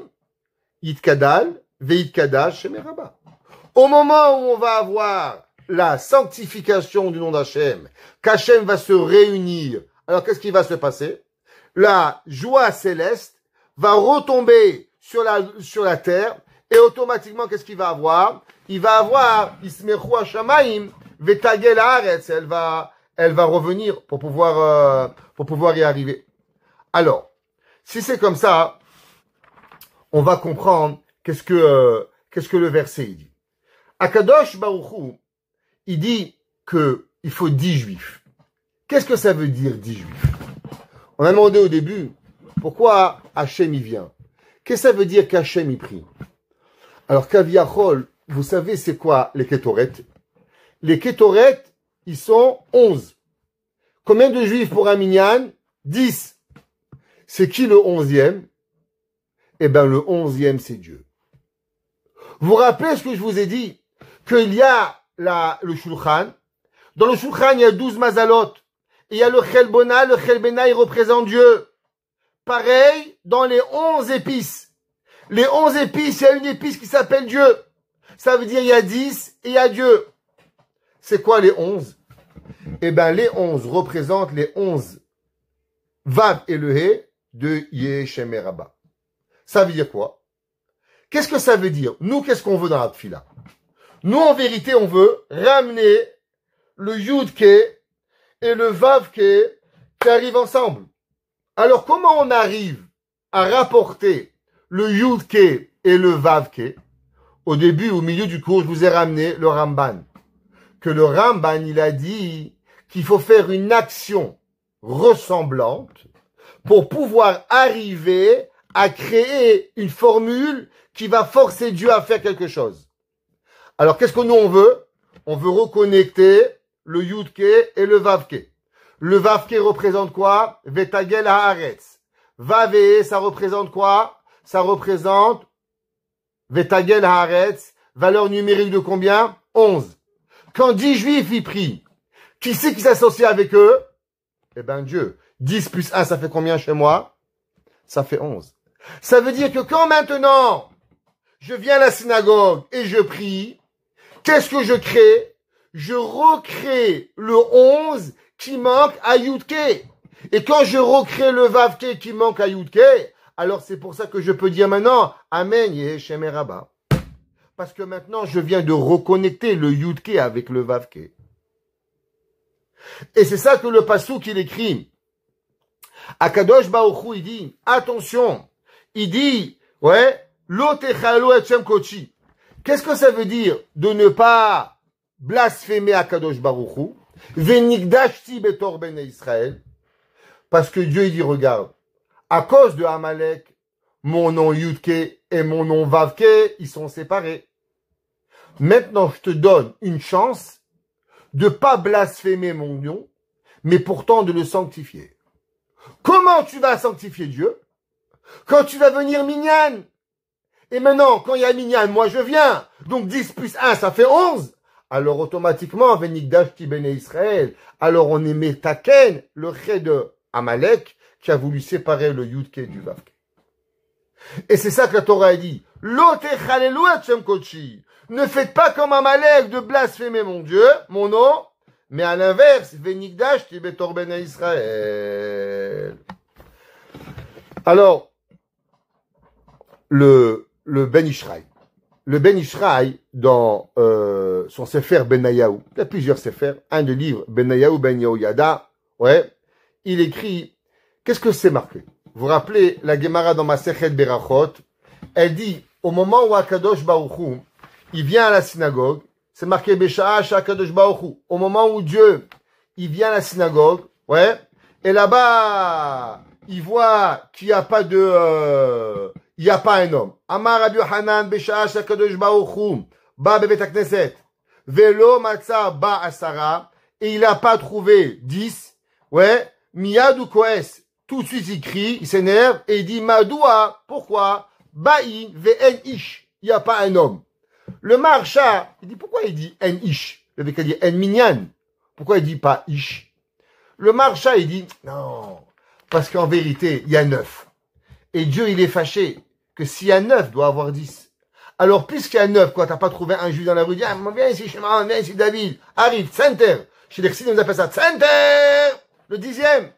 Yitkadal, Veitkadal, Shemeraba. Au moment où on va avoir la sanctification du nom d'Hachem, qu'Hachem va se réunir, alors qu'est-ce qui va se passer La joie céleste va retomber sur la, sur la terre et automatiquement, qu'est-ce qu'il va avoir Il va avoir Ismechu Hashamaim, Vetagel Haaretz, elle va, elle va revenir pour pouvoir, euh, pour pouvoir y arriver. Alors, si c'est comme ça, on va comprendre qu'est-ce que, euh, qu'est-ce que le verset dit. Akadosh Baruchou, il dit que il faut dix juifs. Qu'est-ce que ça veut dire dix juifs On a demandé au début pourquoi Hachem y vient. Qu'est-ce que ça veut dire qu'Hachem y prie Alors Kaviachol, vous savez c'est quoi les Ketoret Les Ketoret, ils sont onze. Combien de juifs pour un minyan Dix. C'est qui le onzième Eh bien le onzième c'est Dieu. Vous vous rappelez ce que je vous ai dit qu'il y a le Shulchan. Dans le Shulchan, il y a douze mazalot. Et il y a le Chelbona. Le Chelbena, il représente Dieu. Pareil dans les onze épices. Les onze épices, il y a une épice qui s'appelle Dieu. Ça veut dire il y a dix et il y a Dieu. C'est quoi les onze Eh bien, les onze représentent les onze Vav et le He de Yeshemeraba. Ça veut dire quoi Qu'est-ce que ça veut dire Nous, qu'est-ce qu'on veut dans la fila nous, en vérité, on veut ramener le Yudke et le Vavke qui arrivent ensemble. Alors, comment on arrive à rapporter le Yudke et le Vavke Au début, au milieu du cours, je vous ai ramené le Ramban. Que le Ramban, il a dit qu'il faut faire une action ressemblante pour pouvoir arriver à créer une formule qui va forcer Dieu à faire quelque chose. Alors qu'est-ce que nous on veut On veut reconnecter le Yudke et le Vavke. Le Vavke représente quoi Vetagel Haaretz. Vave, ça représente quoi Ça représente Vetagel Haaretz, valeur numérique de combien 11. Quand dix juifs y prient, qui sait qui s'associe avec eux Eh ben Dieu. 10 plus 1, ça fait combien chez moi Ça fait 11. Ça veut dire que quand maintenant je viens à la synagogue et je prie, Qu'est-ce que je crée Je recrée le 11 qui manque à Et quand je recrée le Vavke qui manque à Yudke, alors c'est pour ça que je peux dire maintenant Amen et Rabba. Parce que maintenant je viens de reconnecter le Yudke avec le Vavke. Et c'est ça que le Passouk il écrit. Akadosh Baokhu, il dit, attention, il dit, ouais, l'otechalo et kochi. Qu'est-ce que ça veut dire de ne pas blasphémer Akadosh Baruchu Venigdashti betorben Israël Parce que Dieu dit, regarde, à cause de Amalek, mon nom Yudke et mon nom Vavke, ils sont séparés. Maintenant, je te donne une chance de pas blasphémer mon nom, mais pourtant de le sanctifier. Comment tu vas sanctifier Dieu quand tu vas venir mignonne et maintenant, quand il y a Mignan, moi je viens. Donc 10 plus 1, ça fait 11. Alors automatiquement, Vénigdash Tibene Israël. Alors on émet Taken, le ré de Amalek, qui a voulu séparer le Yudke du Vavke. Et c'est ça que la Torah a dit. L'ote Ne faites pas comme Amalek de blasphémer mon Dieu, mon nom. Mais à l'inverse, Vénigdash qui ben ben Israël. Alors, le, le Ben Ishraï. Le Ben Ishraï, dans euh, son Sefer Benayahu, il y a plusieurs Sefer, un de livres, Benayahu Ben, ben Yada. ouais, il écrit, qu'est-ce que c'est marqué Vous rappelez, la Gemara dans Sechet Berachot, elle dit, au moment où Akadosh Baruchou, il vient à la synagogue, c'est marqué Beshaash Akadosh Baruchou, au moment où Dieu, il vient à la synagogue, ouais, et là-bas, il voit qu'il n'y a pas de... Euh, il n'y a pas un homme. Amar Rabbi Hanan, Besha'a Shakadosh Baruchum, Ba Bebet Knesset, Velo Matza Ba Asara, et il n'a pas trouvé dix, ouais, Miyad Koes, tout de suite il crie, il s'énerve, et il dit Madoua, pourquoi Ba'i en Ish, il n'y a pas un homme. Le marcha, il dit pourquoi il dit En Ish Le mec dire dit En Minyan. Pourquoi il dit pas Ish Le marcha, il dit non, parce qu'en vérité, il y a neuf. Et Dieu, il est fâché que s'il y a neuf, doit avoir dix. Alors, puisqu'il y a neuf, quoi, t'as pas trouvé un juif dans la rue, dis, viens ici, Shema, viens ici, David, arrive, center. Chez les on appelle ça center, le dixième.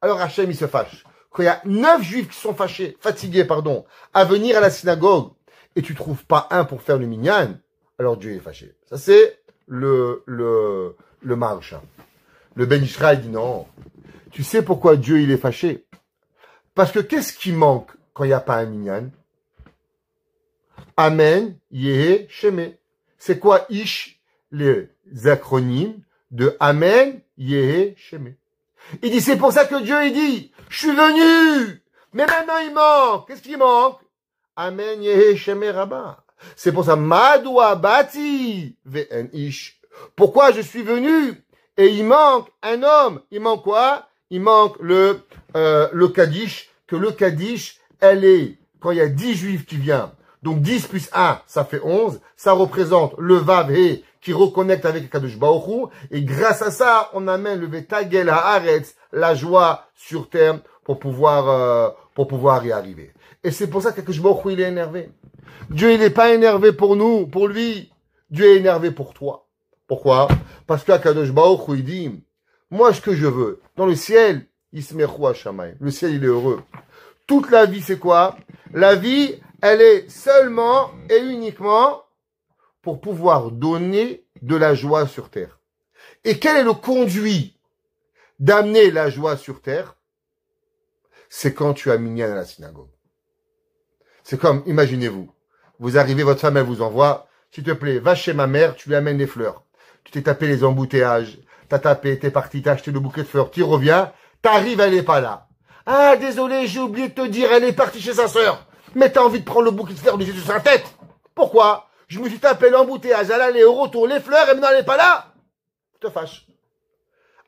Alors, Hachem, il se fâche. Quand il y a neuf juifs qui sont fâchés, fatigués, pardon, à venir à la synagogue, et tu trouves pas un pour faire le minyan, alors Dieu est fâché. Ça, c'est le, le, le marche. Le Ben Israël dit non. Tu sais pourquoi Dieu, il est fâché? Parce que qu'est-ce qui manque quand il n'y a pas un minyan. Amen, Yehé, Shemé. C'est quoi Ish, les acronymes de Amen, Yehé, Shemé. Il dit, c'est pour ça que Dieu, il dit, je suis venu, mais maintenant il manque. Qu'est-ce qui manque Amen, Yehé, Shemé, Rabba. C'est pour ça, Madoua Bati, VN Ish. Pourquoi je suis venu et il manque un homme. Il manque quoi Il manque le, euh, le kadish que le Kadish, elle est, quand il y a 10 juifs qui viennent, donc 10 plus 1, ça fait 11, ça représente le Vav qui reconnecte avec Kadosh Baoru, et grâce à ça, on amène le Vetagel Haaretz, la joie sur terre, pour pouvoir, euh, pour pouvoir y arriver. Et c'est pour ça que Kadosh Baoru, il est énervé. Dieu, il n'est pas énervé pour nous, pour lui. Dieu est énervé pour toi. Pourquoi? Parce que Kadosh Baoru, il dit, moi, ce que je veux, dans le ciel, Ismerhu le ciel, il est heureux toute la vie, c'est quoi La vie, elle est seulement et uniquement pour pouvoir donner de la joie sur terre. Et quel est le conduit d'amener la joie sur terre C'est quand tu as minyan à la synagogue. C'est comme, imaginez-vous, vous arrivez, votre femme, elle vous envoie, s'il te plaît, va chez ma mère, tu lui amènes des fleurs. Tu t'es tapé les embouteillages, t'as tapé, t'es parti, t'as acheté le bouquet de fleurs, tu reviens, t'arrives, elle n'est pas là. Ah, désolé, j'ai oublié de te dire, elle est partie chez sa sœur. Mais t'as envie de prendre le bouc de du de sa tête. Pourquoi Je me suis tapé l'embouteillage à l'aller au retour, les fleurs, et maintenant elle n'est pas là. Je te fâche.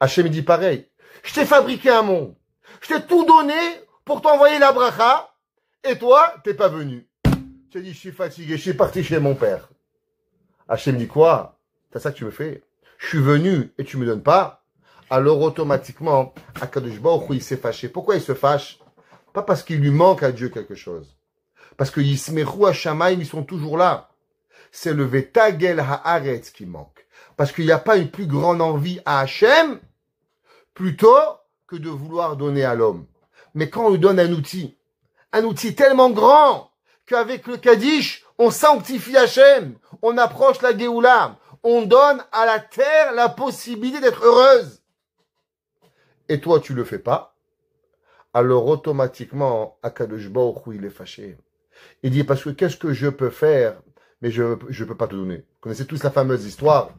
Hachem dit pareil. Je t'ai fabriqué un monde. Je t'ai tout donné pour t'envoyer la bracha. Et toi, t'es pas venu. Tu dit, je suis fatigué, je suis parti chez mon père. Hachem dit quoi C'est ça que tu me fais Je suis venu et tu me donnes pas alors automatiquement, Akadosh Baruch il s'est fâché. Pourquoi il se fâche Pas parce qu'il lui manque à Dieu quelque chose. Parce que à Hashamaim, ils sont toujours là. C'est le Vetagel Haaretz qui manque. Parce qu'il n'y a pas une plus grande envie à Hachem, plutôt que de vouloir donner à l'homme. Mais quand on lui donne un outil, un outil tellement grand, qu'avec le Kadish, on sanctifie Hachem, on approche la Géoula, on donne à la terre la possibilité d'être heureuse et toi tu le fais pas, alors automatiquement, Akadosh Baruch il est fâché. Il dit, parce que qu'est-ce que je peux faire, mais je ne peux pas te donner. Vous connaissez tous la fameuse histoire.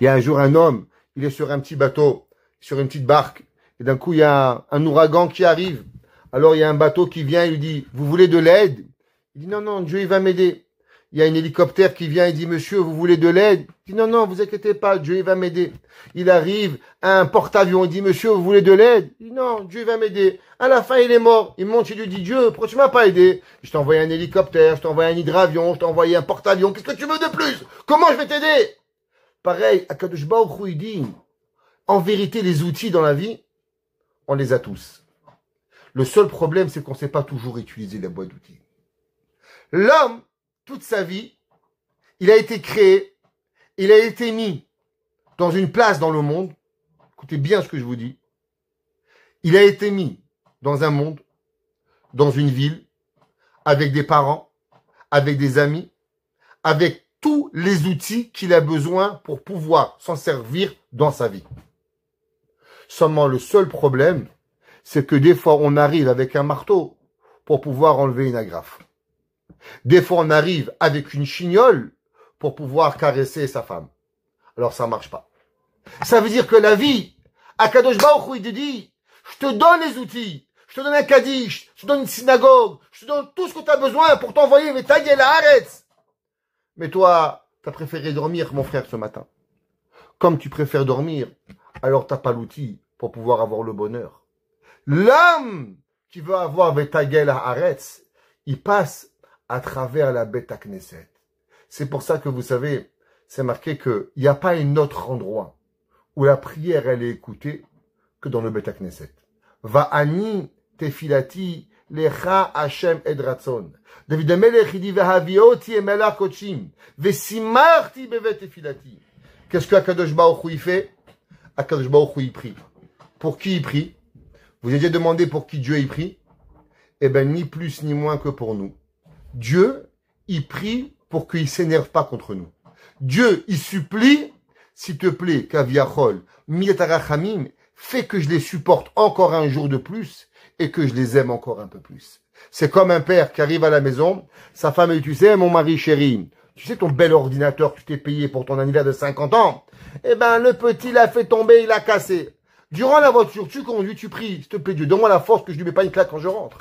Il y a un jour un homme, il est sur un petit bateau, sur une petite barque, et d'un coup il y a un, ouragan qui arrive. Alors il y a un bateau qui vient, il lui dit, vous voulez de l'aide Il dit, non, non, Dieu il va m'aider il y a un hélicoptère qui vient et dit, monsieur, vous voulez de l'aide? Il non, non, vous inquiétez pas, Dieu, il va m'aider. Il arrive à un porte-avions, il dit, monsieur, vous voulez de l'aide? Il non, Dieu, va m'aider. À la fin, il est mort. Il monte, il lui dit, Dieu, pourquoi tu m'as pas aidé? Je t'ai envoyé un hélicoptère, je t'ai envoyé un hydravion, je t'ai envoyé un porte-avions. Qu'est-ce que tu veux de plus? Comment je vais t'aider? Pareil, à Kadosh il dit, en vérité, les outils dans la vie, on les a tous. Le seul problème, c'est qu'on ne sait pas toujours utiliser la boîte d'outils. L'homme, toute sa vie, il a été créé, il a été mis dans une place dans le monde. Écoutez bien ce que je vous dis. Il a été mis dans un monde, dans une ville, avec des parents, avec des amis, avec tous les outils qu'il a besoin pour pouvoir s'en servir dans sa vie. Seulement le seul problème, c'est que des fois on arrive avec un marteau pour pouvoir enlever une agrafe. Des fois, on arrive avec une chignole pour pouvoir caresser sa femme. Alors, ça marche pas. Ça veut dire que la vie, à Kadosh Baruch il te dit, je te donne les outils, je te donne un kadish, je te donne une synagogue, je te donne tout ce que tu as besoin pour t'envoyer, mais ta gueule, Mais toi, t'as préféré dormir, mon frère, ce matin. Comme tu préfères dormir, alors t'as pas l'outil pour pouvoir avoir le bonheur. l'homme qui veut avoir Vetagel arrête, il passe à travers la bête à Knesset. C'est pour ça que vous savez, c'est marqué qu'il n'y a pas un autre endroit où la prière elle est écoutée que dans le bête Knesset. Va ani tefilati lecha Hashem edratzon. David Melech dit vehavioti vesimarti Qu'est-ce que Akadosh Baruch Hu fait Akadosh Baruch Hu prie. Pour qui il prie Vous étiez demandé pour qui Dieu y prie Eh ben ni plus ni moins que pour nous. Dieu, il prie pour qu'il s'énerve pas contre nous. Dieu, il supplie, s'il te plaît, Kaviachol, Miyatarachamim, fais que je les supporte encore un jour de plus et que je les aime encore un peu plus. C'est comme un père qui arrive à la maison, sa femme dit, tu sais, mon mari chéri, tu sais ton bel ordinateur que tu t'es payé pour ton anniversaire de 50 ans Eh ben, le petit l'a fait tomber, il l'a cassé. Durant la voiture, tu conduis, tu pries, s'il te plaît Dieu, donne-moi la force que je ne lui mets pas une claque quand je rentre.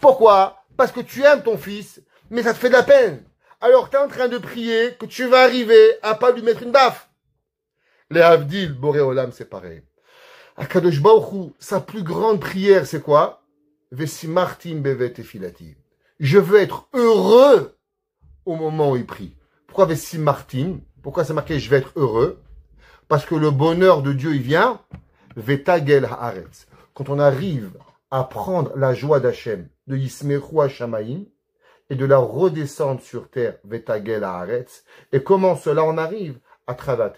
Pourquoi parce que tu aimes ton fils, mais ça te fait de la peine. Alors tu es en train de prier que tu vas arriver à pas lui mettre une baffe. Les Havdil, Boréolam, c'est pareil. Akadosh Baruchou, sa plus grande prière, c'est quoi Vesimartim bevet filati. Je veux être heureux au moment où il prie. Pourquoi martin Pourquoi c'est marqué je vais être heureux Parce que le bonheur de Dieu, il vient. Vetagel haaretz. Quand on arrive à prendre la joie d'Hachem, de Yismeru et de la redescendre sur terre, Vetagel Haaretz. Et comment cela en arrive À travers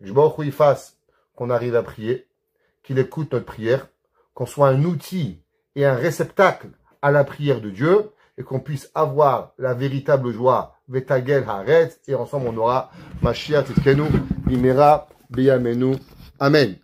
Je fasse qu'on arrive à prier, qu'il écoute notre prière, qu'on soit un outil et un réceptacle à la prière de Dieu, et qu'on puisse avoir la véritable joie, Vetagel Haaretz, et ensemble on aura Mashiach Titkenu, Imera, Beyamenu. Amen.